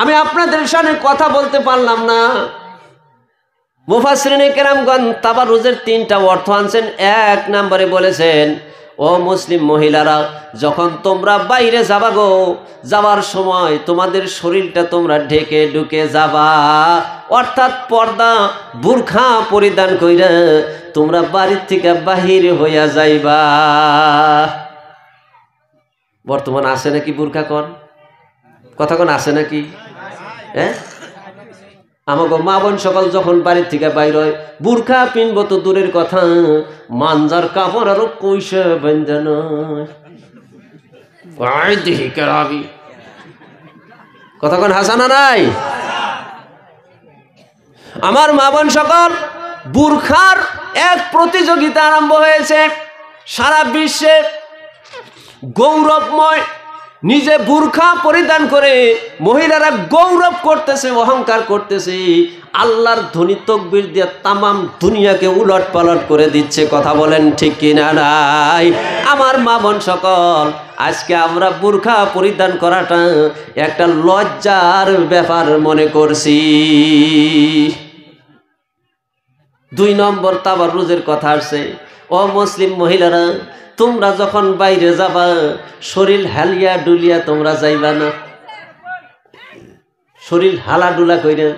আমি আপনাদের সামনে কথা বলতে পারলাম না মুফাসিরিনে কেরামগণ তাবার রুজের তিনটা অর্থ আনছেন এক নম্বরে বলেছেন ও মুসলিম মহিলারা যখন তোমরা বাইরে যাবা গো যাওয়ার সময় তোমাদের শরীরটা তোমরা ঢেকে ঢুকে যাবা অর্থাৎ পর্দা বুর্খা পরিধান কইরা তোমরা বাড়ির থেকে বাহির হইয়া যাইবা বর্তমান আছে নাকি বুর্খা কন কথা কন আছে নাকি হ্যাঁ আমাকে মা বোন সকাল যখন বাড়ির থেকে বাইর হয় বুর্খা পিনব তো দূরের কথা মাঞ্জার কাপড় আরো কইসে ব্যঞ্জন কতক্ষণ হাসানা নাই আমার মা বোন সকল বুর্খার এক প্রতিযোগিতা আরম্ভ হয়েছে সারা বিশ্বে গৌরবময় নিজে বুর্খা পরিধান করে মহিলারা গৌরব করতেছে অহংকার করতেছে আল্লাহর ধনী তকবির দিয়ে তামাম দুনিয়াকে উলট পালট করে দিচ্ছে কথা বলেন ঠিক কিনা নাই আমার মা বোন সকল আজকে আমরা বুর্খা পরিধান করাটা একটা লজ্জার ব্যাপার মনে করছি দুই নম্বর তাবার রোজের কথা আসছে ও মুসলিম মহিলারা তোমরা যখন বাইরে যাবা শরীর হালিয়া ডুলিয়া তোমরা যাইবা না শরীর হালা ডুলা কইরা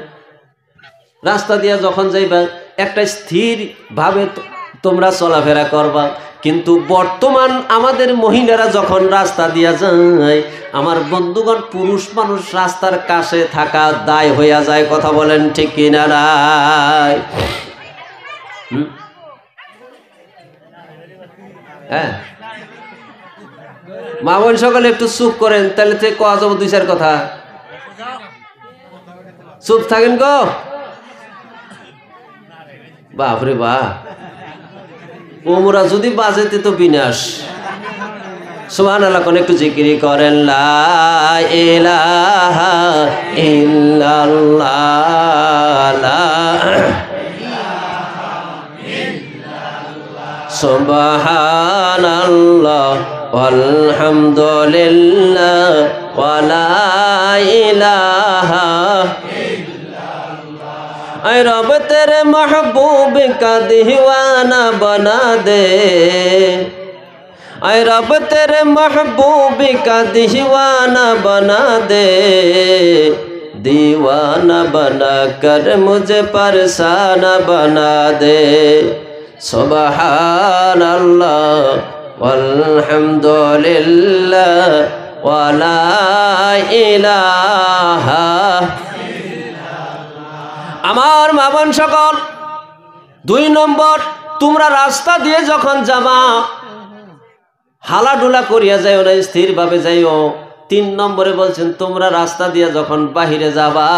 রাস্তা দিয়া যখন যাইবা একটা স্থির ভাবে তোমরা চলাফেরা করবা কিন্তু বর্তমান আমাদের মহিলারা যখন রাস্তা দিয়া যায় আমার বন্ধুগণ পুরুষ মানুষ রাস্তার কাছে থাকা দায় হইয়া যায় কথা বলেন ঠিক কিনা রায় হুম হ্যাঁ মা বোন সকালে একটু চুপ করেন তাহলে তো কয়া যাবো দুই চার কথা চুপ থাকেন গো বাপরে বা ওমরা যদি বাজেতে তো বিনাশ সুহান আল্লাহ কোন একটু জিকিরি করেন লা সুবহানাল্লাহ আলহামদুলিল্লাহ ওয়ালা ইলাহা اے رب تیرے محبوب کا دیوانہ بنا دے اے رب تیرے محبوب کا دیوانہ بنا دے دیوانہ بنا کر مجھے پرسانہ بنا دے سبحان الله والحمد لله ولا إله আমার মামন সকল দুই নম্বর তোমরা রাস্তা দিয়ে যখন যাবা হালাডুলা করিয়া যাইও না স্থিরভাবে যাইও তিন নম্বরে বলছেন তোমরা রাস্তা দিয়ে যখন বাহিরে যাবা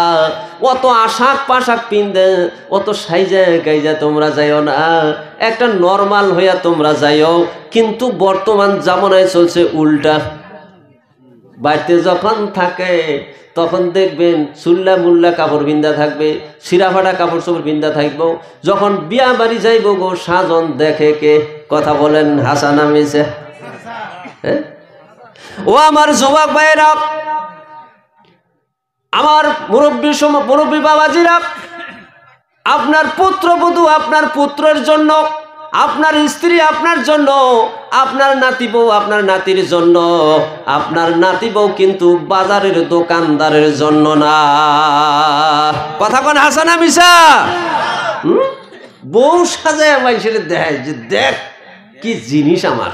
অত আশাক পাশাক পিন্দে অত সাইজা গাইজা তোমরা যাইও না একটা নর্মাল হইয়া তোমরা যাইও কিন্তু বর্তমান জামানায় চলছে উল্টা বাড়িতে যখন থাকে তখন দেখবেন চুল্লা মুল্লা কাপড় বিন্দা থাকবে শিরাফাটা কাপড় চোপড় বিন্দা থাকবো যখন বিয়া বাড়ি যাইব গো সাজন দেখে কে কথা বলেন হাসানা হ্যাঁ ও আমার যুবক ভাইরা আমার মুরব্বী সম মুরব্বী বাবাজিরা আপনার পুত্রবধূ আপনার পুত্রের জন্য আপনার স্ত্রী আপনার জন্য আপনার নাতি বউ আপনার নাতির জন্য আপনার নাতি বউ কিন্তু বাজারের দোকানদারের জন্য না কথা কোন হাসানা মিশা বউ সাজায় মানুষের দেখ যে দেখ কি জিনিস আমার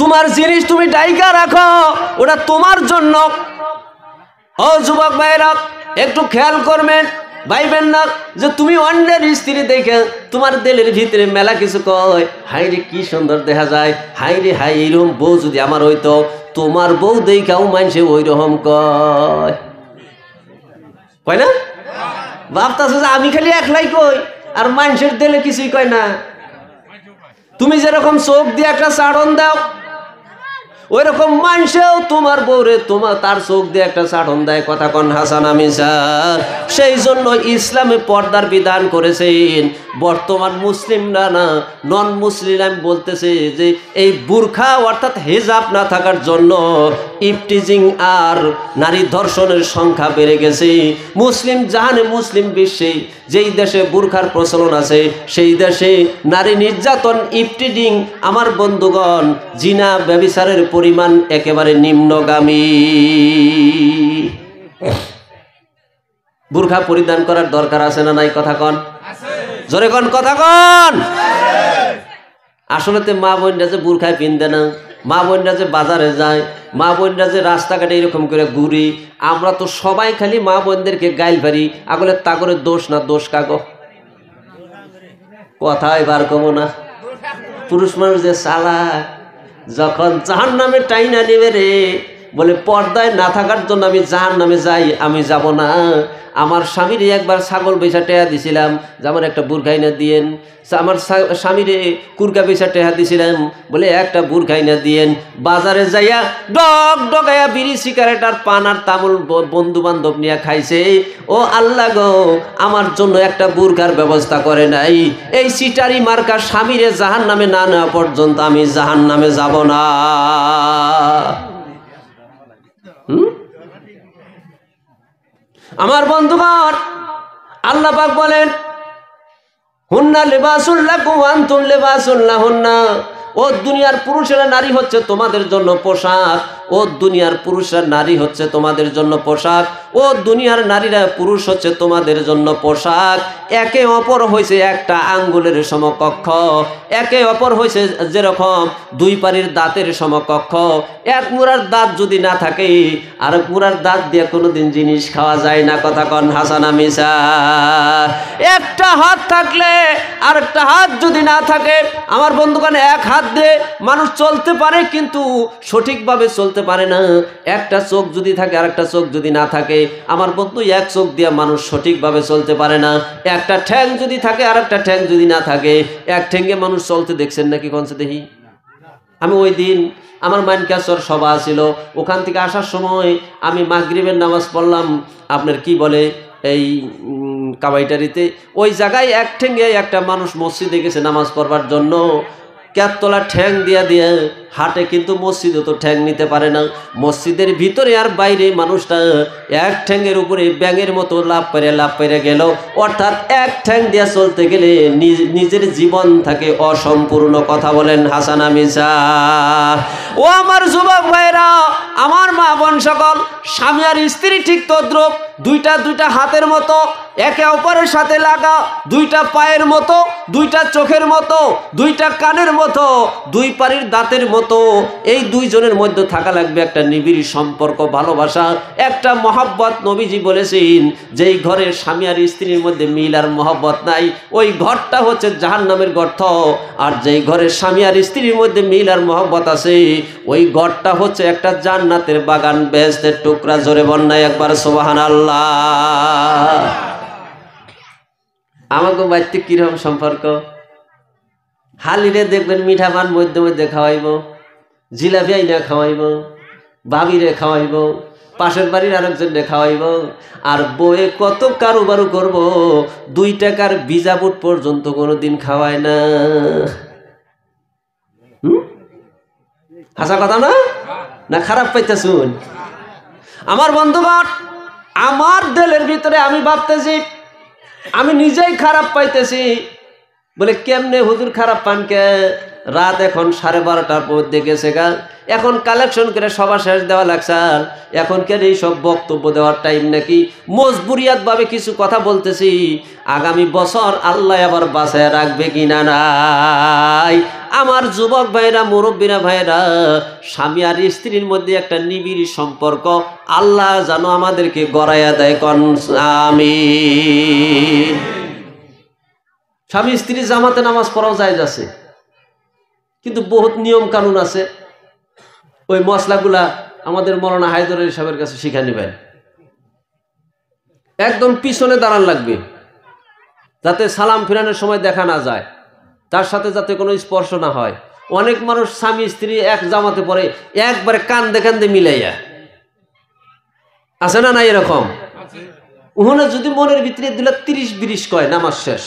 তোমার জিনিস তুমি ডাইকা রাখো ওটা তোমার জন্য ও যুবক ভাইরা একটু খেয়াল করবেন ভাইবেন না যে তুমি অন্যের স্ত্রী দেখে তোমার দিলের ভিতরে মেলা কিছু কয় হাই রে কি সুন্দর দেখা যায় হাই রে হাই এইরকম বউ যদি আমার হইতো তোমার বউ দেখাও মানুষে ওই রকম কয় কয় না ভাবতাছে যে আমি খালি একলাই কই আর মানুষের দিলে কিছুই কয় না তুমি যেরকম চোখ দিয়ে একটা চাড়ন দাও ওই রকম মানুষেও তোমার বউরে তোমার তার চোখ দিয়ে একটা চাড়ন দেয় কথা কন হাসান আমি সেই জন্য ইসলামে পর্দার বিধান করেছেন বর্তমান মুসলিমরা না নন মুসলিম বলতেছে যে এই বুর্খা অর্থাৎ হেজাব না থাকার জন্য ইফটিজিং আর নারী ধর্ষণের সংখ্যা বেড়ে গেছে মুসলিম জাহানে মুসলিম বিশ্বে যেই দেশে বুরখার প্রচলন আছে সেই দেশে নারী নির্যাতন ইফটিজিং আমার বন্ধুগণ জিনা ব্যবিচারের পরিমাণ একেবারে নিম্নগামী বুর্খা পরিধান করার দরকার আছে না নাই কথা কন জোরে কন কথা কন আসলে মা বোনরা যে বুর্খায় পিনতে না মা বোনরা যে বাজারে যায় মা বোনরা যে রাস্তাঘাটে এরকম করে ঘুরি আমরা তো সবাই খালি মা বোনদেরকে গাইল ফারি আগলে তাগরে দোষ না দোষ কাগো কথায় বার কমো না পুরুষ মানুষ যে সালা যখন চাহার নামে টাইনা নেবে রে বলে পর্দায় না থাকার জন্য আমি জাহান নামে যাই আমি যাব না আমার স্বামীর একবার ছাগল বেচা টেহা দিছিলাম যে আমার একটা বুরখাইনা দিয়েন আমার স্বামীর কুরকা বেচা টেহা দিছিলাম বলে একটা বুরখাইনা দিয়েন বাজারে যাইয়া ডগ ডকাইয়া বিড়ি সিগারেট আর পান আর তামুল বন্ধু বান্ধব নিয়ে খাইছে ও আল্লাহ গো আমার জন্য একটা বুরখার ব্যবস্থা করে নাই এই সিটারি মার্কার স্বামীরে জাহান নামে না নেওয়া পর্যন্ত আমি জাহান নামে যাব না আমার বন্ধুগণ আল্লাহ পাক বলেন হুন্না লেবাসুল্লাহ কুয়ান্তুম লেবাসুল্লাহ হুন্না ও দুনিয়ার পুরুষেরা নারী হচ্ছে তোমাদের জন্য পোশাক ও দুনিয়ার পুরুষ আর নারী হচ্ছে তোমাদের জন্য পোশাক ও দুনিয়ার নারীরা পুরুষ হচ্ছে তোমাদের জন্য পোশাক একে অপর হয়েছে একটা আঙ্গুলের সমকক্ষ একে অপর হয়েছে যেরকম দুই পারির দাঁতের সমকক্ষ এক মুরার দাঁত যদি না থাকে আর মুরার দাঁত দিয়ে কোনোদিন জিনিস খাওয়া যায় না কথা কন হাসানা মিশা একটা হাত থাকলে আর একটা হাত যদি না থাকে আমার বন্ধুগণ এক হাত দিয়ে মানুষ চলতে পারে কিন্তু সঠিকভাবে চলতে চলতে পারে না একটা চোখ যদি থাকে আর একটা চোখ যদি না থাকে আমার বন্ধু এক চোখ দিয়ে মানুষ সঠিকভাবে চলতে পারে না একটা ঠ্যাং যদি থাকে আর একটা ঠ্যাং যদি না থাকে এক ঠেঙ্গে মানুষ চলতে দেখছেন নাকি কনসে দেখি আমি ওই দিন আমার মাইনকাসর সভা ছিল ওখান থেকে আসার সময় আমি মাগরিবের নামাজ পড়লাম আপনার কি বলে এই কাবাইটারিতে ওই জায়গায় এক ঠেঙ্গে একটা মানুষ মসজিদে গেছে নামাজ পড়বার জন্য ক্যাতলা ঠ্যাং দিয়া দিয়ে হাটে কিন্তু মসজিদে তো ঠ্যাং নিতে পারে না মসজিদের ভিতরে আর বাইরে মানুষটা এক ঠ্যাংয়ের উপরে ব্যাঙের মতো লাভ পেরে লাভ পেরে গেল অর্থাৎ এক ঠ্যাং দিয়ে চলতে গেলে নিজের জীবন থাকে অসম্পূর্ণ কথা বলেন হাসানা মিসা ও আমার যুবক ভাইরা আমার মা বোন সকল স্বামী আর স্ত্রী ঠিক তদ্রুপ দুইটা দুইটা হাতের মতো একে অপরের সাথে লাগা দুইটা পায়ের মতো দুইটা চোখের মতো দুইটা কানের মতো দুই পারির দাঁতের মতো মতো এই দুইজনের মধ্যে থাকা লাগবে একটা নিবিড় সম্পর্ক ভালোবাসা একটা মহাব্বত নবীজি বলেছেন যেই ঘরে স্বামী আর স্ত্রীর মধ্যে মিল আর মহাব্বত নাই ওই ঘরটা হচ্ছে জাহান নামের গর্ত আর যেই ঘরে স্বামী আর স্ত্রীর মধ্যে মিল আর মহব্বত আছে ওই ঘরটা হচ্ছে একটা জান্নাতের বাগান বেহেস্তের টুকরা জোরে বন্যায় একবার সোবাহান আল্লাহ আমাকে বাড়িতে কীরকম সম্পর্ক হালিরে দেখবেন মিঠা পান মধ্যে মধ্যে খাওয়াইব জিলাপি আইনা খাওয়াইব ভাবিরে খাওয়াইব পাশের বাড়ির আরেকজনে খাওয়াইব আর বয়ে কত কারুবারু করব দুই টাকার বিজা বুট পর্যন্ত কোনো দিন খাওয়ায় না হাসা কথা না না খারাপ পাইতে শুন আমার বন্ধুবান আমার দেলের ভিতরে আমি ভাবতেছি আমি নিজেই খারাপ পাইতেছি বলে কেমনে হুজুর খারাপ পান কে রাত এখন সাড়ে বারোটার মধ্যে গেছে গা এখন কালেকশন করে সবার শেষ দেওয়া লাগছে আর এখন কেন সব বক্তব্য দেওয়ার টাইম নাকি মজবুরিয়াতভাবে কিছু কথা বলতেছি আগামী বছর আল্লাহ আবার বাসায় রাখবে কি না নাই আমার যুবক ভাইরা মুরব্বীরা ভাইরা স্বামী আর স্ত্রীর মধ্যে একটা নিবিড় সম্পর্ক আল্লাহ যেন আমাদেরকে গড়াইয়া দেয় কন আমি স্বামী স্ত্রী জামাতে নামাজ পড়াও যায় যাচ্ছে কিন্তু বহুত নিয়ম কানুন আছে ওই মশলাগুলা আমাদের মৌলানা হায়দরের সাহেবের কাছে শিখে নেবেন একদম পিছনে দাঁড়ান লাগবে যাতে সালাম ফিরানোর সময় দেখা না যায় তার সাথে যাতে কোনো স্পর্শ না হয় অনেক মানুষ স্বামী স্ত্রী এক জামাতে পরে একবারে কান্দে কান্দে মিলাইয়া আছে না না এরকম উহনে যদি মনের ভিতরে দিলে তিরিশ বিরিশ কয় নামাজ শেষ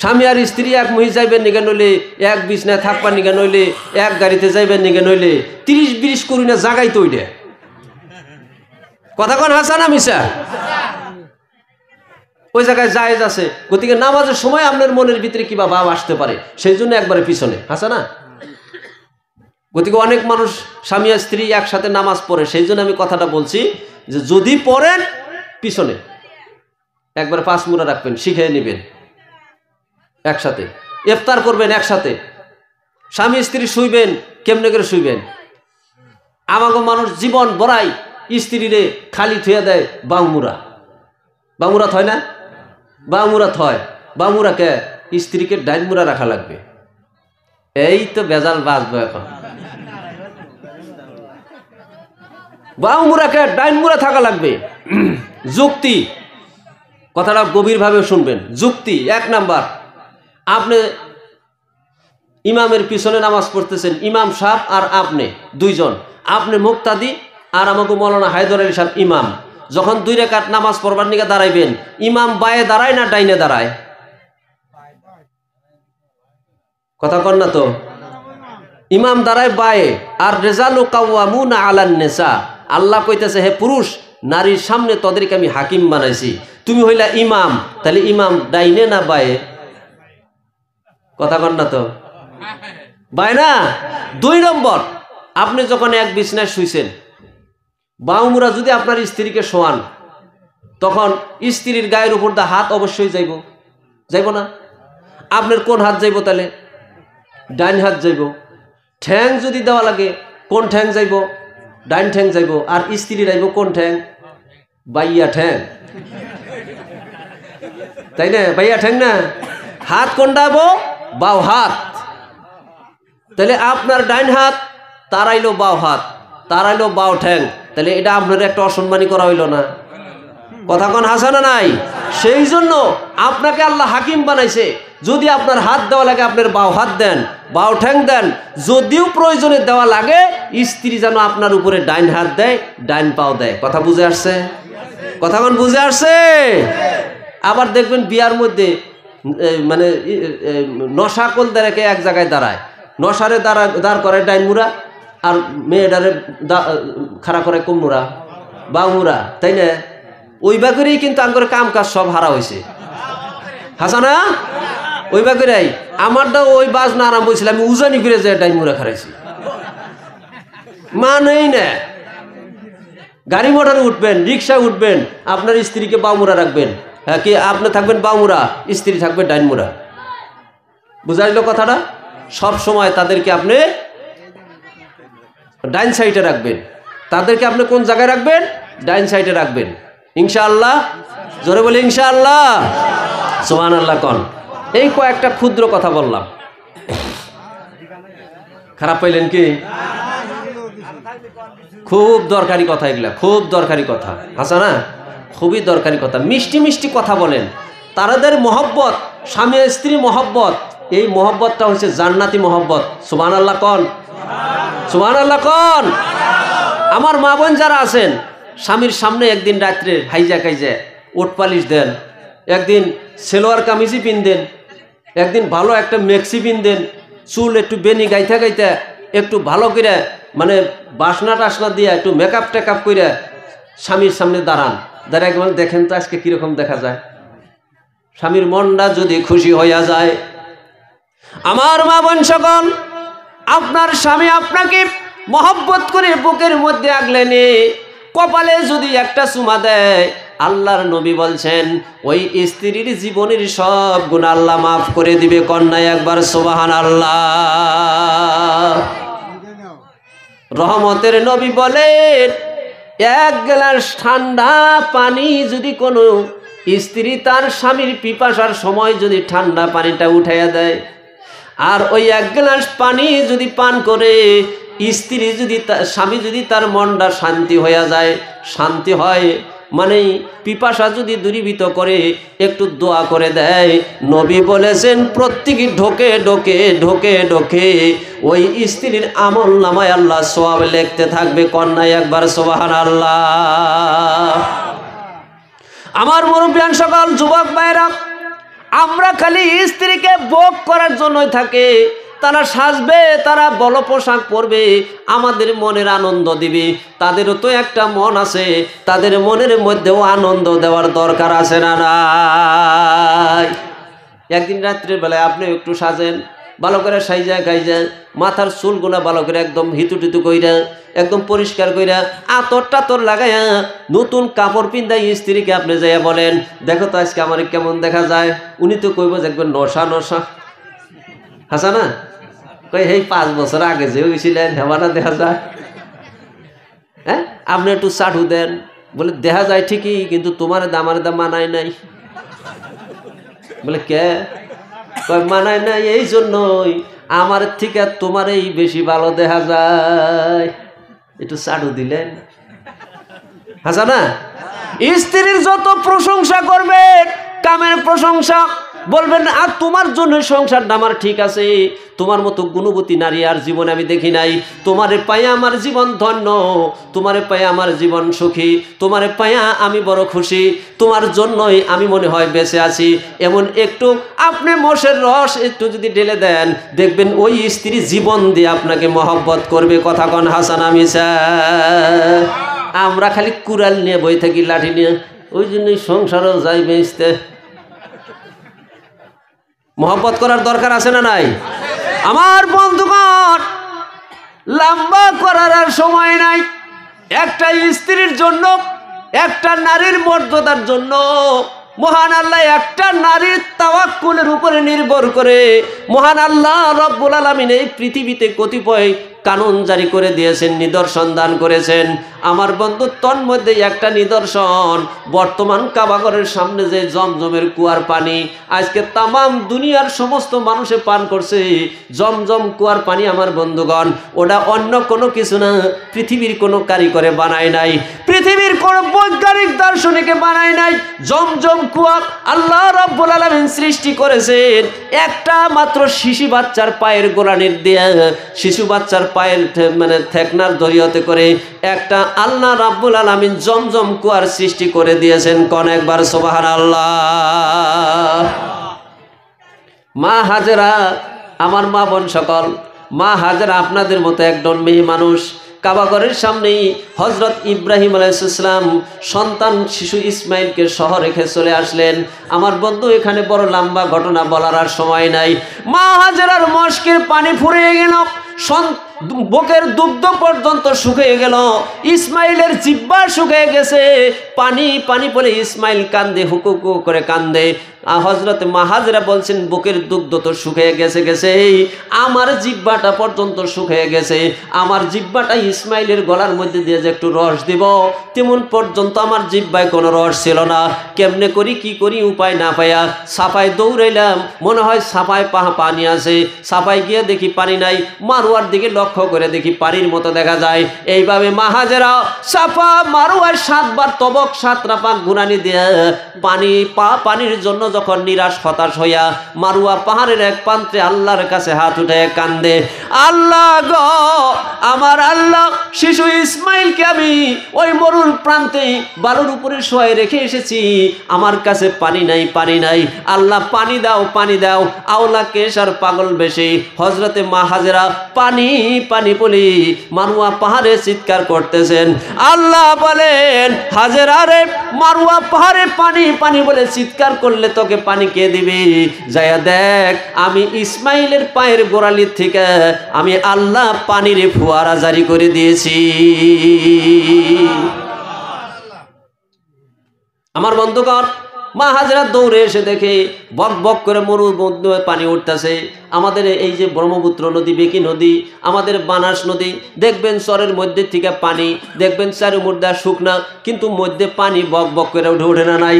স্বামী আর স্ত্রী এক মহিষ যাইবেন নিগে নইলে এক বিছনায় থাকবার নিগে নইলে এক গাড়িতে যাইবেন নিগে নইলে তিরিশ বিরিশ করি না জাগাই তৈরে কথা কন হাসা না মিশা ওই জায়গায় জায়েজ আছে গতিকে নামাজের সময় আপনার মনের ভিতরে কিবা ভাব আসতে পারে সেই জন্য একবারে পিছনে হাসা না গতিকে অনেক মানুষ স্বামী আর স্ত্রী একসাথে নামাজ পড়ে সেই জন্য আমি কথাটা বলছি যে যদি পড়েন পিছনে একবার পাঁচ মুড়া রাখবেন শিখে নেবেন একসাথে ইফতার করবেন একসাথে স্বামী স্ত্রী শুইবেন কেমনে করে শুইবেন আমাকে মানুষ জীবন বড়াই রে খালি থুয়ে দেয় বাংমুরা বামুরা থয় না বামুরা থয় বামুরাকে স্ত্রীকে ডাইনমুরা রাখা লাগবে এই তো বেজাল বাঁচবো এখন বাউমুরাকে ডাইনমুরা থাকা লাগবে যুক্তি কথাটা গভীরভাবে শুনবেন যুক্তি এক নাম্বার আপনি ইমামের পিছনে নামাজ পড়তেছেন ইমাম সাহ আর আপনি দুইজন আপনি মুক্তাদি আর আমাকে মৌলানা হায়দর আলী সাহেব ইমাম যখন দুই রেখাত নামাজ পড়বার নিকে দাঁড়াইবেন ইমাম বায়ে দাঁড়ায় না ডাইনে দাঁড়ায় কথা কর না তো ইমাম দাঁড়ায় বায়ে আর রেজালু কাওয়ামু না আলান নেশা আল্লাহ কইতেছে হে পুরুষ নারীর সামনে তাদেরকে আমি হাকিম বানাইছি তুমি হইলা ইমাম তাহলে ইমাম ডাইনে না বায়ে কথা কন না তো না দুই নম্বর আপনি যখন এক বিছনায় শুইছেন বাউমুরা যদি আপনার স্ত্রীকে শোয়ান তখন স্ত্রীর গায়ের উপর দা হাত অবশ্যই যাইব যাইব না আপনার কোন হাত যাইব তাহলে ডাইন হাত যাইব ঠ্যাং যদি দেওয়া লাগে কোন ঠ্যাং যাইব ডাইন ঠ্যাং যাইব আর স্ত্রী যাইব কোন ঠ্যাং বাইয়া ঠ্যাং তাই না বাইয়া ঠ্যাং না হাত কোনটা বাও হাত তাহলে আপনার ডাইন হাত তারাইলো বাও হাত তারাইলো বাও ঠ্যাং তাহলে এটা আপনার একটা অসম্মানি করা হইল না কথা কোন হাসা না নাই সেই জন্য আপনাকে আল্লাহ হাকিম বানাইছে যদি আপনার হাত দেওয়া লাগে আপনার বাও হাত দেন বাও ঠ্যাং দেন যদিও প্রয়োজনে দেওয়া লাগে স্ত্রী যেন আপনার উপরে ডাইন হাত দেয় ডাইন পাও দেয় কথা বুঝে আসছে কথা কোন বুঝে আসছে আবার দেখবেন বিয়ার মধ্যে মানে নশাকল দাঁড়াকে এক জায়গায় দাঁড়ায় নশারে দাঁড়া দাঁড় করে ডাইনমুরা আর মেয়েটারে খাড়া করে কুমুরা বাউমুরা তাই না ওই বাগরেই কিন্তু আমার কাম কাজ সব হারা হয়েছে হাসানা ওই বাগরেই আমারটা ওই না আরাম বলছিল আমি উজানি ঘুরে যায় ডাইমুরা খারাইছি মা নেই না গাড়ি মোটর উঠবেন রিক্সা উঠবেন আপনার স্ত্রীকে বাউমুরা রাখবেন হ্যাঁ কি আপনি থাকবেন বামুরা স্ত্রী থাকবে ডাইনমুরা বুঝা আসলো কথাটা সব সময় তাদেরকে আপনি ডাইন সাইডে রাখবেন তাদেরকে আপনি কোন জায়গায় রাখবেন ডাইন সাইডে রাখবেন ইনশাআল্লাহ জোরে বলি ইনশাআল্লাহ সোহান আল্লাহ কন এই কয়েকটা ক্ষুদ্র কথা বললাম খারাপ পাইলেন কি খুব দরকারি কথা এগুলা খুব দরকারি কথা না খুবই দরকারি কথা মিষ্টি মিষ্টি কথা বলেন তারাদের মহব্বত স্বামী স্ত্রী মহব্বত এই মহব্বতটা হচ্ছে জান্নাতি মহব্বত সুবান আল্লাহ কন সুবান আল্লাহ কন আমার মা বোন যারা আছেন স্বামীর সামনে একদিন রাত্রে হাইজা খাইজে ওট পালিশ দেন একদিন সেলোয়ার কামিজই পিনদেন একদিন ভালো একটা মেক্সি পিনদেন চুল একটু বেনি গাইতে গাইতে একটু ভালো করে মানে বাসনা টাসনা দিয়ে একটু মেকআপ টেকআপ করে স্বামীর সামনে দাঁড়ান দাঁড়া একবার দেখেন তো আজকে কীরকম দেখা যায় স্বামীর মনটা যদি খুশি হইয়া যায় আমার মা বোন সকল আপনার স্বামী আপনাকে মহব্বত করে বুকের মধ্যে আগলে কপালে যদি একটা চুমা দেয় আল্লাহর নবী বলছেন ওই স্ত্রীর জীবনের সব গুণ আল্লাহ মাফ করে দিবে কন্যা একবার সোবাহান আল্লাহ রহমতের নবী বলেন এক গ্লাস ঠান্ডা পানি যদি কোনো স্ত্রী তার স্বামীর পিপাসার সময় যদি ঠান্ডা পানিটা উঠাইয়া দেয় আর ওই এক গ্লাস পানি যদি পান করে স্ত্রী যদি স্বামী যদি তার মনটা শান্তি হইয়া যায় শান্তি হয় মানে পিপাসা যদি দূরীভূত করে একটু দোয়া করে দেয় নবী বলেছেন প্রত্যেকে ঢোকে ঢোকে ঢোকে ঢোকে ওই স্ত্রীর আমল নামায় আল্লাহ সোয়াব লেখতে থাকবে কন্যায় একবার সোবাহান আল্লাহ আমার মুরব্বান সকাল যুবক বাইরা আমরা খালি স্ত্রীকে বোক করার জন্যই থাকে তারা সাজবে তারা বল পোশাক পরবে আমাদের মনের আনন্দ দিবে তাদেরও তো একটা মন আছে তাদের মনের মধ্যেও আনন্দ দেওয়ার দরকার আছে না নাই একদিন রাত্রির বেলায় আপনি একটু সাজেন ভালো করে সাইজা গাইজা মাথার চুলগুলা ভালো করে একদম হিতু টিতু কইরা একদম পরিষ্কার কইরা আতর টাতর লাগাইয়া নতুন কাপড় পিন্দাই স্ত্রীকে আপনি যাইয়া বলেন দেখো তো আজকে আমার কেমন দেখা যায় উনি তো কইব যে নশা নশা হাসানা না কই সেই পাঁচ বছর আগে যে গেছিলেন হেমানা দেখা যায় হ্যাঁ আপনি একটু চাটু দেন বলে দেখা যায় ঠিকই কিন্তু তোমার দামার দাম মানায় নাই বলে কে কয় মানায় নাই এই জন্যই আমার থেকে তোমার এই বেশি ভালো দেখা যায় একটু চাটু দিলেন হাসা না স্ত্রীর যত প্রশংসা করবে কামের প্রশংসা বলবেন আর তোমার জন্য সংসারটা আমার ঠিক আছে তোমার মতো গুণবতী নারী আর জীবনে আমি দেখি নাই তোমার পায়া আমার জীবন ধন্য তোমার পায়ে আমার জীবন সুখী তোমার পায়া আমি বড় খুশি তোমার জন্যই আমি মনে হয় বেঁচে আছি এমন একটু আপনি মোষের রস একটু যদি ঢেলে দেন দেখবেন ওই স্ত্রী জীবন দিয়ে আপনাকে মহব্বত করবে কথা কন হাসান আমি আমরা খালি কুড়াল নিয়ে বই থাকি লাঠি নিয়ে ওই জন্যই সংসারও যাই বেঁচতে মহব্বত করার দরকার আছে না নাই আমার বন্ধুগণ লম্বা করার আর সময় নাই একটা স্ত্রীর জন্য একটা নারীর মর্যাদার জন্য মহান আল্লাহ একটা নারীর তাওয়াক্কুলের উপরে নির্ভর করে মহান আল্লাহ রব্বুল আলমিন এই পৃথিবীতে কতিপয় কানুন জারি করে দিয়েছেন নিদর্শন দান করেছেন আমার বন্ধু মধ্যে একটা নিদর্শন বর্তমান কাবাগরের সামনে যে জমজমের কুয়ার পানি আজকে তামাম দুনিয়ার সমস্ত মানুষে পান করছে জমজম কুয়ার পানি আমার বন্ধুগণ ওটা অন্য কোনো কিছু না পৃথিবীর কোনো কারিগরে বানায় নাই পৃথিবীর কোনো বৈজ্ঞানিক দার্শনিকে বানায় নাই জমজম কুয়া আল্লাহ রব্বুল আলমিন সৃষ্টি করেছেন একটা মাত্র শিশু বাচ্চার পায়ের গোড়ানির দিয়ে শিশু বাচ্চার পায়েল মানে থেকনার দরিয়তে করে একটা আল্লাহ রাব্বুল আলমিন জমজম কুয়ার সৃষ্টি করে দিয়েছেন একবার সোবাহার আল্লাহ মা হাজেরা আমার মা বোন সকল মা হাজেরা আপনাদের মতো একজন মেয়ে মানুষ কাবাগরের সামনেই হজরত ইব্রাহিম আলাইসালাম সন্তান শিশু ইসমাইলকে সহ রেখে চলে আসলেন আমার বন্ধু এখানে বড় লম্বা ঘটনা বলার আর সময় নাই মা হাজারার মস্কের পানি ফুরিয়ে গেল বুকের দুগ্ধ পর্যন্ত শুকিয়ে গেল ইসমাইলের জিব্বা শুকিয়ে গেছে পানি পানি বলে ইসমাইল কান্দে হুকুকু করে কান্দে হজরত মাহাজরা বলছেন বুকের দুগ্ধ তো শুকিয়ে গেছে গেছে আমার জিব্বাটা পর্যন্ত শুকিয়ে গেছে আমার জিব্বাটা ইসমাইলের গলার মধ্যে দিয়ে যে একটু রস দিব তেমন পর্যন্ত আমার জিব্বায় কোনো রস ছিল না কেমনে করি কি করি উপায় না পাইয়া সাফায় দৌড়াইলাম মনে হয় সাফায় পাহা পানি আছে সাফায় গিয়ে দেখি পানি নাই মারুয়ার দিকে লক্ষ্য করে দেখি পানির মতো দেখা যায় এইভাবে মাহাজেরা সাফা মারুয়ার সাতবার তবক সাতরা পাক গুনানি দিয়ে পানি পা পানির জন্য যখন নিরাশ হতাশ হইয়া মারুয়া পাহাড়ের এক প্রান্তে আল্লাহর কাছে হাত উঠে কান্দে আল্লাহ গ আমার আল্লাহ শিশু ইসমাইলকে আমি ওই মরুর প্রান্তে বালুর উপরে শোয়ে রেখে এসেছি আমার কাছে পানি নাই পানি নাই আল্লাহ পানি দাও পানি দাও আওলা কেশ আর পাগল বেশি হজরতে মা হাজেরা পানি পানি বলি মারুয়া পাহাড়ে চিৎকার করতেছেন আল্লাহ বলেন হাজেরা রে মারুয়া পাহাড়ে পানি পানি বলে চিৎকার করলে তোকে পানি কে দিবি যায়া দেখ আমি ইসমাইলের পায়ের গোড়ালির থেকে আমি আল্লাহ পানির ফুয়ারা জারি করে দিয়েছি আমার বন্ধুগণ মা হাজরা দৌড়ে এসে দেখে বক বক করে মরু মধ্যে পানি উঠতেছে আমাদের এই যে ব্রহ্মপুত্র নদী বেকি নদী আমাদের বানাস নদী দেখবেন চরের মধ্যে থেকে পানি দেখবেন চারু মুদ্রা শুকনা কিন্তু মধ্যে পানি বক বক করে উঠে ওঠে না নাই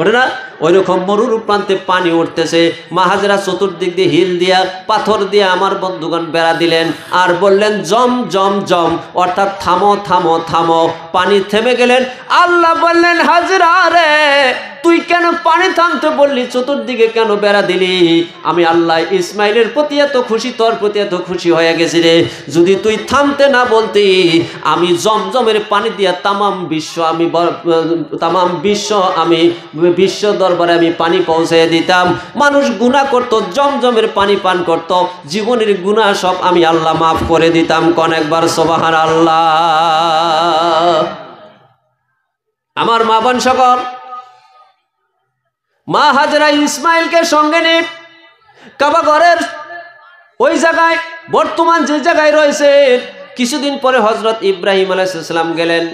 ওঠে না ওইরকম মরুর প্রান্তে পানি উঠতেছে মাহাজরা চতুর্দিক দিয়ে হিল দিয়া পাথর দিয়ে আমার বন্ধুগণ বেড়া দিলেন আর বললেন জম জম জম অর্থাৎ থামো থামো থামো পানি থেমে গেলেন আল্লাহ বললেন হাজরা রে তুই কেন পানি থামতে বললি চতুর্দিকে কেন বেড়া দিলি আমি আল্লাহ ইসমাইলের প্রতি এত খুশি তোর প্রতি এত খুশি হয়ে গেছি রে যদি তুই থামতে না বলতি আমি জমজমের পানি দিয়া তামাম বিশ্ব আমি তামাম বিশ্ব আমি বিশ্ব দরবারে আমি পানি পৌঁছে দিতাম মানুষ গুণা করত জমজমের পানি পান করত জীবনের গুণা সব আমি আল্লাহ মাফ করে দিতাম কোন একবার সবাহার আল্লাহ আমার মা বান সকল মা হাজরা ইসমাইলকে সঙ্গে নিয়ে কাবা ঘরের ওই জায়গায় বর্তমান যে জায়গায় রয়েছে কিছুদিন পরে হজরত ইব্রাহিম আলাইসাল্লাম গেলেন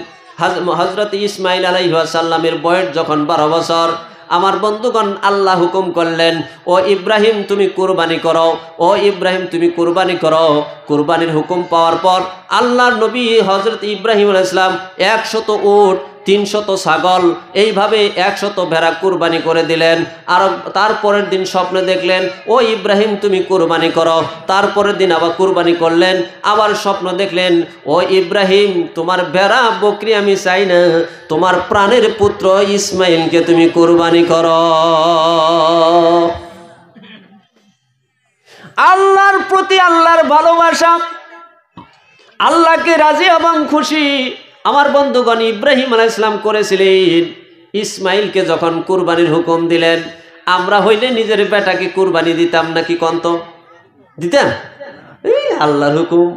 হজরত ইসমাইল আলাইসাল্লামের বয়স যখন বারো বছর আমার বন্ধুগণ আল্লাহ হুকুম করলেন ও ইব্রাহিম তুমি কুরবানি করো ও ইব্রাহিম তুমি কুরবানি করো কুরবানির হুকুম পাওয়ার পর আল্লাহ নবী হজরত ইব্রাহিম আলাইসলাম একশত উঠ তিনশত ছাগল এইভাবে একশত ভেড়া কুরবানি করে দিলেন আর তারপরের দিন স্বপ্নে দেখলেন ও ইব্রাহিম তুমি কুরবানি করো তারপরের দিন আবার কুরবানি করলেন আবার স্বপ্ন দেখলেন ও ইব্রাহিম তোমার ভেড়া বকরি আমি চাই না তোমার প্রাণের পুত্র ইসমাইলকে তুমি কুরবানি করো আল্লাহর প্রতি আল্লাহর ভালোবাসা আল্লাহকে রাজি এবং খুশি আমার বন্ধুগণ ইব্রাহিম আলাহ ইসলাম করেছিলেন ইসমাইলকে যখন কুরবানির হুকুম দিলেন আমরা হইলে নিজের বেটাকে কুরবানি দিতাম নাকি কন্ত দিতাম এই আল্লাহর হুকুম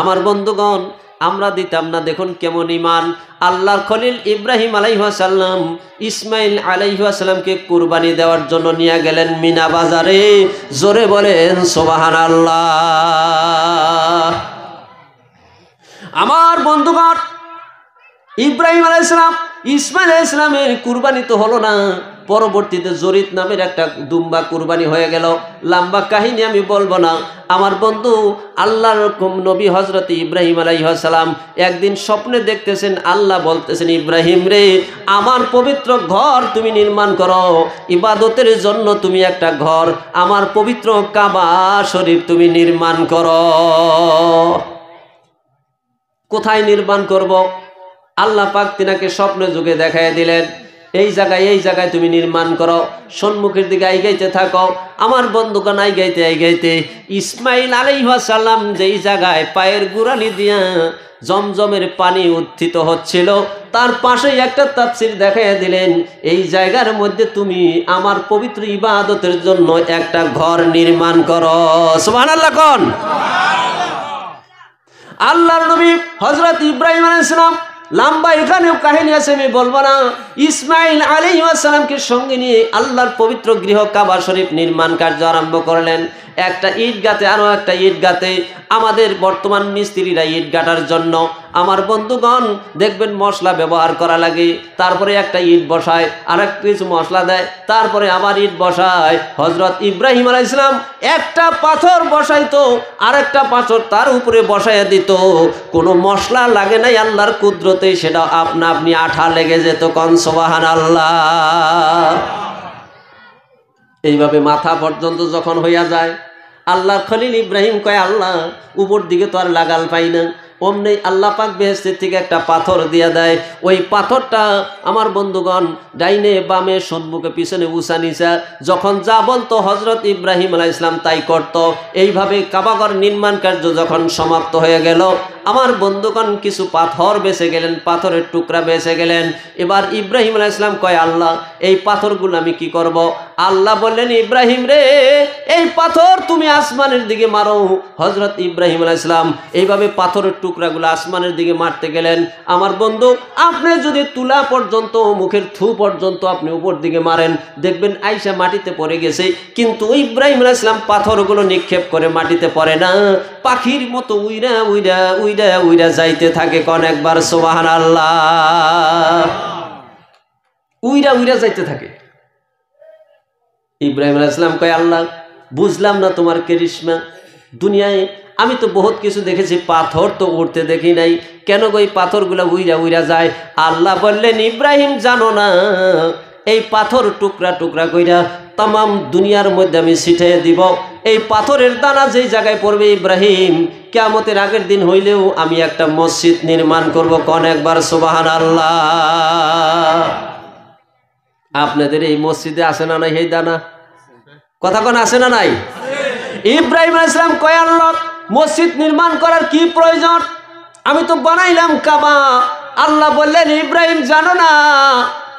আমার বন্ধুগণ আমরা দিতাম না দেখুন কেমন ইমান আল্লাহর খলিল ইব্রাহিম আলাইহাসাল্লাম ইসমাইল আলাইহাসাল্লামকে কুরবানি দেওয়ার জন্য নিয়ে গেলেন মিনা বাজারে জোরে বলেন সোবাহান আল্লাহ আমার বন্ধুগণ ইব্রাহিম আলাই ইসলাম ইসমাইল ইসলামের কুরবানি তো হলো না পরবর্তীতে জরিত নামের একটা দুম্বা কুরবানি হয়ে গেল লম্বা কাহিনী আমি বলবো না আমার বন্ধু আল্লাহ রকম নবী হজরত ইব্রাহিম আলাইসালাম একদিন স্বপ্নে দেখতেছেন আল্লাহ বলতেছেন ইব্রাহিম রে আমার পবিত্র ঘর তুমি নির্মাণ করো ইবাদতের জন্য তুমি একটা ঘর আমার পবিত্র কাবা শরীফ তুমি নির্মাণ করো কোথায় নির্মাণ করব। আল্লাহ পাক তিনাকে স্বপ্নে যুগে দেখাই দিলেন এই জায়গায় এই জায়গায় তুমি নির্মাণ করো সম্মুখের দিকে আইগাইতে থাকো আমার বন্ধুগণ আইগাইতে আইগাইতে ইসমাইল আলাইহাসাল্লাম যেই জায়গায় পায়ের গুড়ালি দিয়া জমজমের পানি উত্থিত হচ্ছিল তার পাশে একটা তাপসির দেখা দিলেন এই জায়গার মধ্যে তুমি আমার পবিত্র ইবাদতের জন্য একটা ঘর নির্মাণ করো সুবহানাল্লাহ কোন আল্লাহর নবী হজরত ইব্রাহিম আলাইসালাম লাম্বা এখানেও কাহিনী আছে আমি বলবো না ইসমাইল আলী সালামকে সঙ্গে নিয়ে আল্লাহর পবিত্র গৃহ কাবা শরীফ নির্মাণ কার্য আরম্ভ করলেন একটা ইট গাতে আরও একটা ইট গাতে আমাদের বর্তমান মিস্ত্রিরা ইট গাটার জন্য আমার বন্ধুগণ দেখবেন মশলা ব্যবহার করা লাগে তারপরে একটা ইট বসায় আর কিছু মশলা দেয় তারপরে আবার ইট বসায় হজরত ইব্রাহিম আলাহ ইসলাম একটা পাথর বসাইতো আর একটা পাথর তার উপরে বসাইয়া দিত কোনো মশলা লাগে নাই আল্লাহর কুদরতে সেটা আপনা আপনি আঠা লেগে যেত কনসবাহান আল্লাহ এইভাবে মাথা পর্যন্ত যখন হইয়া যায় আল্লাহ খলিল ইব্রাহিম কয় আল্লাহ উপর দিকে তো আর লাগাল পাই না অমনি আল্লাহ পাক বেহেস্তির থেকে একটা পাথর দিয়ে দেয় ওই পাথরটা আমার বন্ধুগণ ডাইনে বামে সন্মুখে পিছনে উষা নিচা যখন যা বলতো হজরত ইব্রাহিম আলাহ ইসলাম তাই করত এইভাবে কাবাগর নির্মাণ কার্য যখন সমাপ্ত হয়ে গেল আমার বন্ধুগণ কিছু পাথর বেছে গেলেন পাথরের টুকরা বেছে গেলেন এবার ইব্রাহিম আলাহ ইসলাম কয় আল্লাহ এই পাথরগুলো আমি কি করব। আল্লাহ বললেন ইব্রাহিম রে এই পাথর তুমি আসমানের দিকে মারো হজরত ইব্রাহিম আলাহ ইসলাম এইভাবে পাথরের টুকরাগুলো আসমানের দিকে মারতে গেলেন আমার বন্ধু আপনি যদি তুলা পর্যন্ত মুখের থু পর্যন্ত আপনি উপর দিকে মারেন দেখবেন আইসা মাটিতে পড়ে গেছে কিন্তু ইব্রাহিম আলাহ ইসলাম পাথরগুলো নিক্ষেপ করে মাটিতে পড়ে না পাখির মতো উইরা উইরা উইরা উইরা উইরা যাইতে থাকে অনেকবার সোবাহান আল্লাহ উইরা উইরা যাইতে থাকে ইব্রাহিম আলাইসলাম কয় আল্লাহ বুঝলাম না তোমার কেরিশমা দুনিয়ায় আমি তো বহুত কিছু দেখেছি পাথর তো উঠতে দেখি নাই কেন গো এই পাথরগুলো উইরা উইরা যায় আল্লাহ বললেন ইব্রাহিম জানো না এই পাথর টুকরা টুকরা কইরা তাম দুনিয়ার মধ্যে আমি ছিটাই দিব এই পাথরের দানা যেই জায়গায় পড়বে ইব্রাহিম কেয়ামতের আগের দিন হইলেও আমি একটা মসজিদ নির্মাণ করব কন একবার সোবাহান আল্লাহ আপনাদের এই মসজিদে আসে না নাই হেই দানা কথা কন আসে না নাই ইব্রাহিম ইসলাম কয়াল মসজিদ নির্মাণ করার কি প্রয়োজন আমি তো বানাইলাম কামা আল্লাহ বললেন ইব্রাহিম জানো না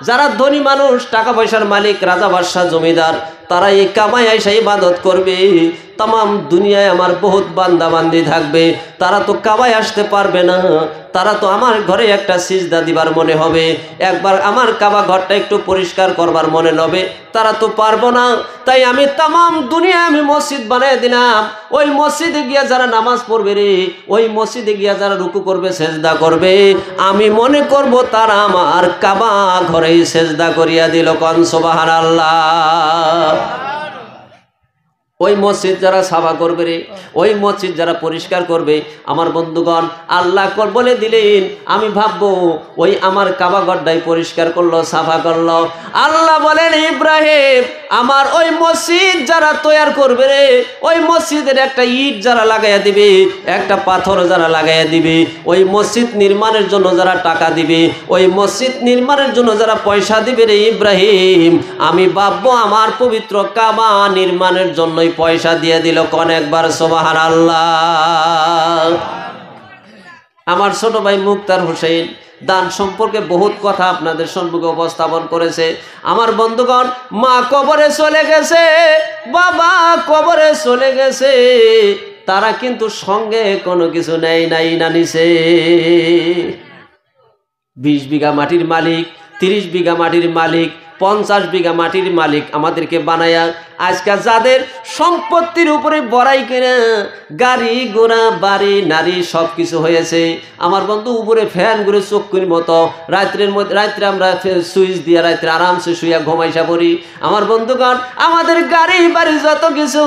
যারা ধনী মানুষ টাকা পয়সার মালিক রাজা বাদশাহ জমিদার তারা এই কামায় এসে ইবাদত করবে তাম দুনিয়ায় আমার বহুত বান্দাবান্দি থাকবে তারা তো কাবাই আসতে পারবে না তারা তো আমার ঘরে একটা সিজদা দিবার মনে হবে একবার আমার কাবা ঘরটা একটু পরিষ্কার করবার মনে হবে তারা তো পারবো না তাই আমি তাম দুনিয়ায় আমি মসজিদ বানাই দিলাম ওই মসজিদে গিয়া যারা নামাজ পড়বে রে ওই মসজিদে গিয়া যারা রুকু করবে সেজদা করবে আমি মনে করব তারা আমার কাবা ঘরেই সেজদা করিয়া দিল কনসবাহার আল্লাহ 아 ওই মসজিদ যারা সাফা করবে রে ওই মসজিদ যারা পরিষ্কার করবে আমার বন্ধুগণ আল্লাহ বলে দিলেন আমি ভাববো ওই আমার কাবাগড্ডাই পরিষ্কার করলো সাফা করলো আল্লাহ বলেন ইব্রাহিম আমার ওই মসজিদ যারা তৈয়ার করবে রে ওই মসজিদের একটা ইট যারা লাগাইয়া দিবে একটা পাথর যারা লাগাইয়া দিবে ওই মসজিদ নির্মাণের জন্য যারা টাকা দিবে ওই মসজিদ নির্মাণের জন্য যারা পয়সা দিবে রে ইব্রাহিম আমি ভাববো আমার পবিত্র কাবা নির্মাণের জন্য ওই পয়সা দিয়ে দিল কোন একবার সোবাহান আল্লাহ আমার ছোট ভাই মুক্তার হুসেন দান সম্পর্কে বহুত কথা আপনাদের সম্মুখে উপস্থাপন করেছে আমার বন্ধুগণ মা কবরে চলে গেছে বাবা কবরে চলে গেছে তারা কিন্তু সঙ্গে কোনো কিছু নেই নাই না নিছে বিশ বিঘা মাটির মালিক তিরিশ বিঘা মাটির মালিক পঞ্চাশ বিঘা মাটির মালিক আমাদেরকে বানায়া আজকে যাদের সম্পত্তির উপরে বড়াই কিনা গাড়ি গোড়া বাড়ি নারী সব কিছু হয়েছে আমার বন্ধু উপরে ফ্যান ঘুরে চক্ষুর মতো রাত্রের মধ্যে রাত্রে আমরা সুইচ দিয়ে রাত্রে আরামসে শুয়ে ঘুমাইসা পড়ি আমার বন্ধুগণ আমাদের গাড়ি বাড়ি যত কিছু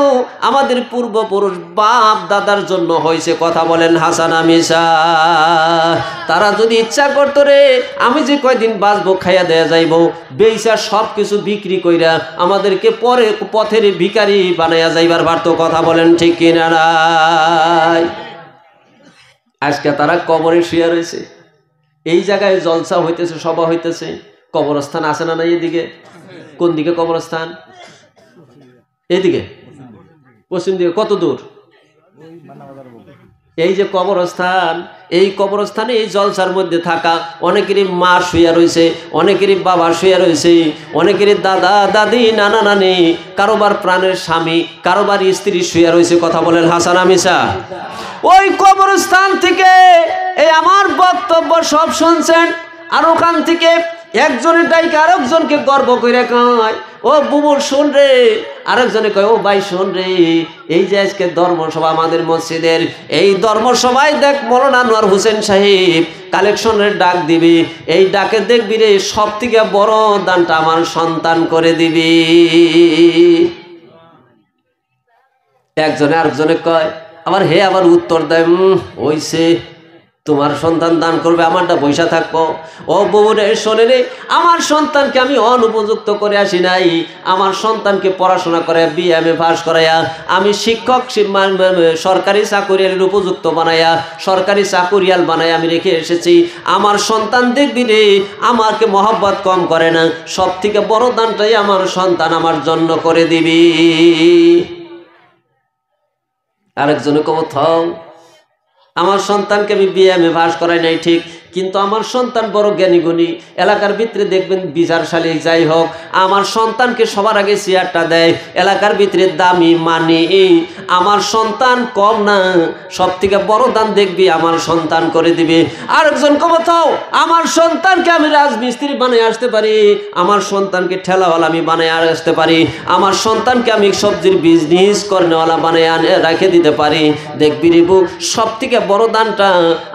আমাদের পূর্বপুরুষ বাপ দাদার জন্য হয়েছে কথা বলেন হাসান আমিসা তারা যদি ইচ্ছা করত রে আমি যে কয়দিন বাঁচবো খাইয়া দেয়া যাইব বেইসা সব কিছু বিক্রি কইরা আমাদেরকে পরে পথের ভিকারি বানাইয়া যাইবার বার তো কথা বলেন ঠিক কিনা নাই আজকে তারা কবরে শুয়ে রয়েছে এই জায়গায় জলসা হইতেছে সভা হইতেছে কবরস্থান আছে না নাই এদিকে কোন দিকে কবরস্থান এদিকে পশ্চিম দিকে কত দূর এই যে কবরস্থান এই কবরস্থানে এই জলসার মধ্যে থাকা অনেকেরই মা শুয়া রয়েছে অনেকেরই বাবা শুয়া রয়েছে অনেকেরই দাদা দাদি নানা নানি কারোবার প্রাণের স্বামী কারোবার স্ত্রী শুয়া রয়েছে কথা বলেন হাসান আমিসা ওই কবরস্থান থেকে এই আমার বক্তব্য সব শুনছেন আর ওখান থেকে একজনের ডাইকে আরেকজনকে গর্ব করে কয় ও বুবুল শোন রে আরেকজনে কয় ও ভাই শোন রে এই যে আজকে ধর্মসভা আমাদের মসজিদের এই ধর্মসভায় দেখ মৌলানা আনোয়ার হোসেন সাহেব কালেকশনের ডাক দিবি এই ডাকে দেখবি রে সব থেকে বড় দানটা আমার সন্তান করে দিবি একজনে আরেকজনে কয় আবার হে আবার উত্তর দেয় হইছে তোমার সন্তান দান করবে আমারটা পয়সা থাকবো ও বোবরে শোনে রে আমার সন্তানকে আমি অনুপযুক্ত করে আসি নাই আমার সন্তানকে পড়াশোনা করে বি এম এ পাস করাইয়া আমি শিক্ষক সরকারি চাকুরিয়ালের উপযুক্ত বানাইয়া সরকারি চাকুরিয়াল বানাই আমি রেখে এসেছি আমার সন্তান দেখবি রে আমাকে মহব্বত কম করে না সব থেকে বড় দানটাই আমার সন্তান আমার জন্য করে দিবি আরেকজনে কব থাও আমার সন্তানকে আমি বিএমএ পাশ করাই নাই ঠিক কিন্তু আমার সন্তান বড় জ্ঞানীগুণী এলাকার ভিতরে দেখবেন বিচারশালী যাই হোক আমার সন্তানকে সবার আগে চেয়ারটা দেয় এলাকার ভিতরে দামি মানি আমার সন্তান কম না সব থেকে বড় দান দেখবি আমার সন্তান করে দিবে আরেকজন কমতাও আমার সন্তানকে আমি রাজমিস্ত্রি বানিয়ে আসতে পারি আমার সন্তানকে ঠেলাওয়ালা আমি বানিয়ে আসতে পারি আমার সন্তানকে আমি সবজির বিজনেস করেওয়ালা বানিয়ে আনে রাখে দিতে পারি দেখবি রিবু সব থেকে বড় দানটা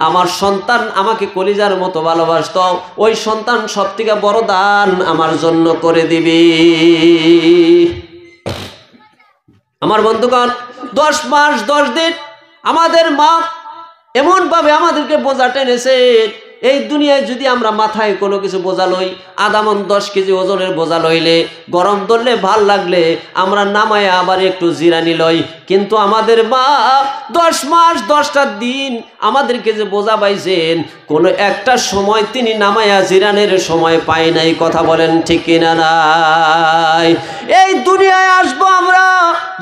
আমার সন্তান আমাকে কলিজার মতো ভালোবাসত ওই সন্তান সব থেকে বড় দান আমার জন্য করে দিবি আমার বন্ধুগণ দশ মাস দশ দিন আমাদের মা এমনভাবে আমাদেরকে বোঝা টেনেছে এই দুনিয়ায় যদি আমরা মাথায় কোনো কিছু বোঝা লই আদামন দশ কেজি ওজনের বোঝা লইলে গরম ধরলে ভাল লাগলে আমরা নামায় আবার একটু জিরানি লই কিন্তু আমাদের বাপ দশ মাস দশটা দিন আমাদেরকে যে বোঝা পাইছেন কোনো একটা সময় তিনি নামায়া জিরানের সময় পাই নাই কথা বলেন ঠিক কিনা নাই এই দুনিয়ায় আসবো আমরা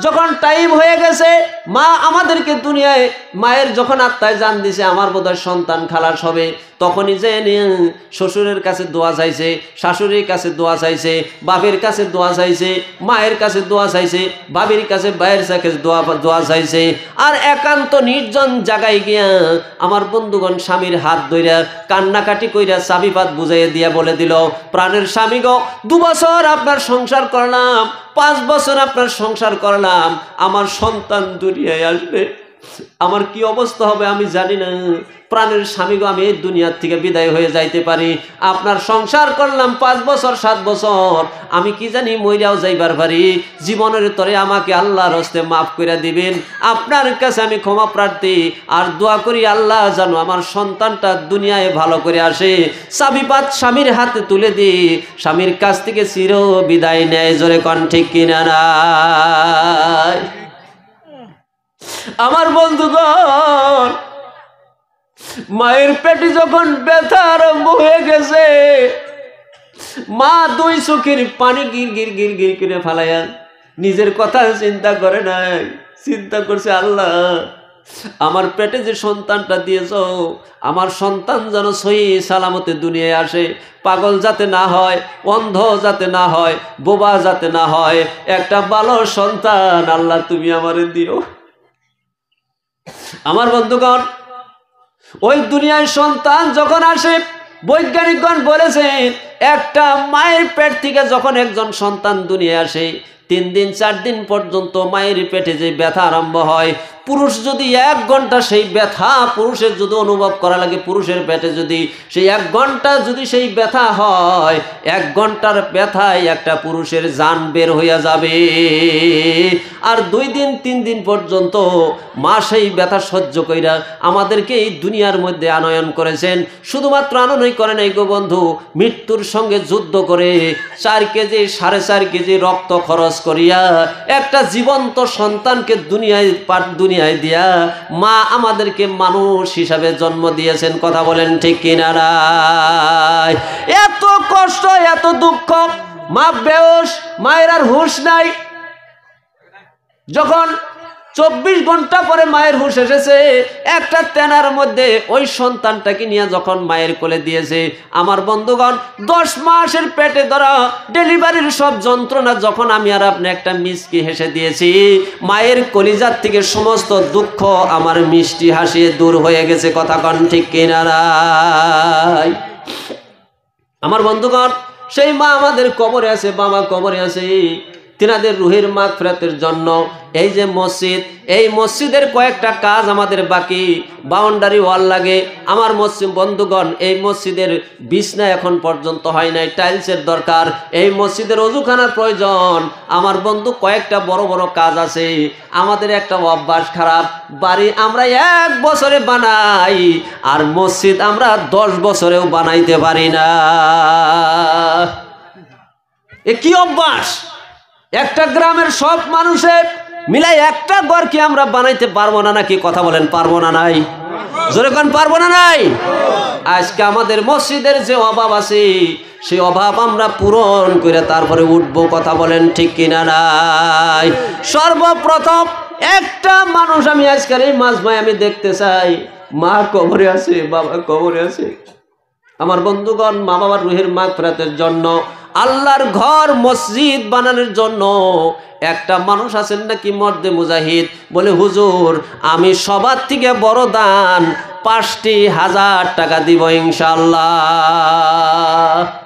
যখন টাইম হয়ে গেছে মা আমাদেরকে দুনিয়ায় মায়ের যখন আত্মায় জান দিছে আমার বোধহয় সন্তান খালাস হবে তখনই যে শ্বশুরের কাছে দোয়া চাইছে শাশুড়ির কাছে দোয়া চাইছে বাপের কাছে দোয়া চাইছে মায়ের কাছে দোয়া চাইছে বাবির কাছে বাইরের সাথে দোয়া দোয়া চাইছে আর একান্ত নির্জন জায়গায় গিয়া আমার বন্ধুগণ স্বামীর হাত ধইরা কান্নাকাটি কইরা চাবিপাত বুঝাইয়া দিয়া বলে দিল প্রাণের স্বামী গো দুবছর আপনার সংসার করলাম পাঁচ বছর আপনার সংসার করলাম আমার সন্তান দুনিয়ায় আসবে আমার কি অবস্থা হবে আমি জানি না প্রাণের স্বামীগো আমি এই দুনিয়ার থেকে বিদায় হয়ে যাইতে পারি আপনার সংসার করলাম পাঁচ বছর সাত বছর আমি কি জানি মহিলাও যাইবার পারি জীবনের তরে আমাকে আল্লাহ রস্তে মাফ করে দিবেন আপনার কাছে আমি ক্ষমা প্রার্থী আর দোয়া করি আল্লাহ যেন আমার সন্তানটা দুনিয়ায় ভালো করে আসে চাবিপাত স্বামীর হাতে তুলে দি স্বামীর কাছ থেকে চির বিদায় নেয় জোরে কণ্ঠে কিনা নাই আমার বন্ধুগণ মায়ের পেটে যখন ব্যথা আরম্ভ হয়ে গেছে মা দুই চোখের পানি গির গির গির গির কিনে ফালাইয়া নিজের কথা চিন্তা করে নাই চিন্তা করছে আল্লাহ আমার পেটে যে সন্তানটা দিয়েছ আমার সন্তান যেন সহি সালামতে দুনিয়ায় আসে পাগল যাতে না হয় অন্ধ যাতে না হয় বোবা যাতে না হয় একটা ভালো সন্তান আল্লাহ তুমি আমারে দিও আমার বন্ধুগণ ওই দুনিয়ায় সন্তান যখন আসে বৈজ্ঞানিকগণ বলেছেন একটা মায়ের পেট থেকে যখন একজন সন্তান দুনিয়া আসে তিন দিন চার দিন পর্যন্ত মায়ের পেটে যে ব্যথা আরম্ভ হয় পুরুষ যদি এক ঘন্টা সেই ব্যথা পুরুষের যদি অনুভব করা লাগে পুরুষের পেটে যদি সেই এক ঘন্টা যদি সেই ব্যথা হয় এক ঘন্টার ব্যথায় একটা পুরুষের যান বের হইয়া যাবে আর দুই দিন তিন দিন পর্যন্ত মা সেই ব্যথা সহ্য কইরা আমাদেরকে এই দুনিয়ার মধ্যে আনয়ন করেছেন শুধুমাত্র আনয়নই করেন এই গো বন্ধু মৃত্যুর সঙ্গে যুদ্ধ করে চার কেজি সাড়ে চার কেজি রক্ত খরচ করিয়া একটা জীবন্ত সন্তানকে দুনিয়ায় দুনিয়া দুনিয়ায় দিয়া মা আমাদেরকে মানুষ হিসাবে জন্ম দিয়েছেন কথা বলেন ঠিক কিনারা এত কষ্ট এত দুঃখ মা বেশ মায়ের আর হুঁশ নাই যখন চব্বিশ ঘন্টা পরে মায়ের হুশ এসেছে একটা তেনার মধ্যে ওই সন্তানটাকে নিয়ে যখন মায়ের কোলে দিয়েছে আমার বন্ধুগণ দশ মাসের পেটে ধরা ডেলিভারির সব যন্ত্রণা যখন আমি আর আপনি একটা মিসকি হেসে দিয়েছি মায়ের কলিজার থেকে সমস্ত দুঃখ আমার মিষ্টি হাসিয়ে দূর হয়ে গেছে কথা কন ঠিক কিনারাই আমার বন্ধুগণ সেই মা আমাদের কবরে আছে বাবা কবরে আছে তিনাদের রুহের ফেরাতের জন্য এই যে মসজিদ এই মসজিদের কয়েকটা কাজ আমাদের বাকি বাউন্ডারি ওয়াল লাগে আমার মসজিদ বন্ধুগণ এই মসজিদের বিছনা এখন পর্যন্ত হয় নাই টাইলসের দরকার এই মসজিদের অজুখানার প্রয়োজন আমার বন্ধু কয়েকটা বড় বড় কাজ আছে আমাদের একটা অভ্যাস খারাপ বাড়ি আমরা এক বছরে বানাই আর মসজিদ আমরা দশ বছরেও বানাইতে পারি না এ কি অভ্যাস একটা গ্রামের সব মানুষের মিলাই একটা গড় কি আমরা বানাইতে পারবো না নাকি কথা বলেন পারবো না নাই জোরে কন পারবো না নাই আজকে আমাদের মসজিদের যে অভাব আছে সেই অভাব আমরা পূরণ করে তারপরে উঠবো কথা বলেন ঠিক কিনা নাই সর্বপ্রথম একটা মানুষ আমি আজকের এই মাছ ভাই আমি দেখতে চাই মা কবরে আছে বাবা কবরে আছে আমার বন্ধুগণ মা বাবার রুহের মাগ ফেরাতের জন্য আল্লাহর ঘর মসজিদ বানানোর জন্য একটা মানুষ আছেন নাকি মর্দে মুজাহিদ বলে হুজুর আমি সবার থেকে বড় দান পাঁচটি হাজার টাকা দিব ইনশাল্লাহ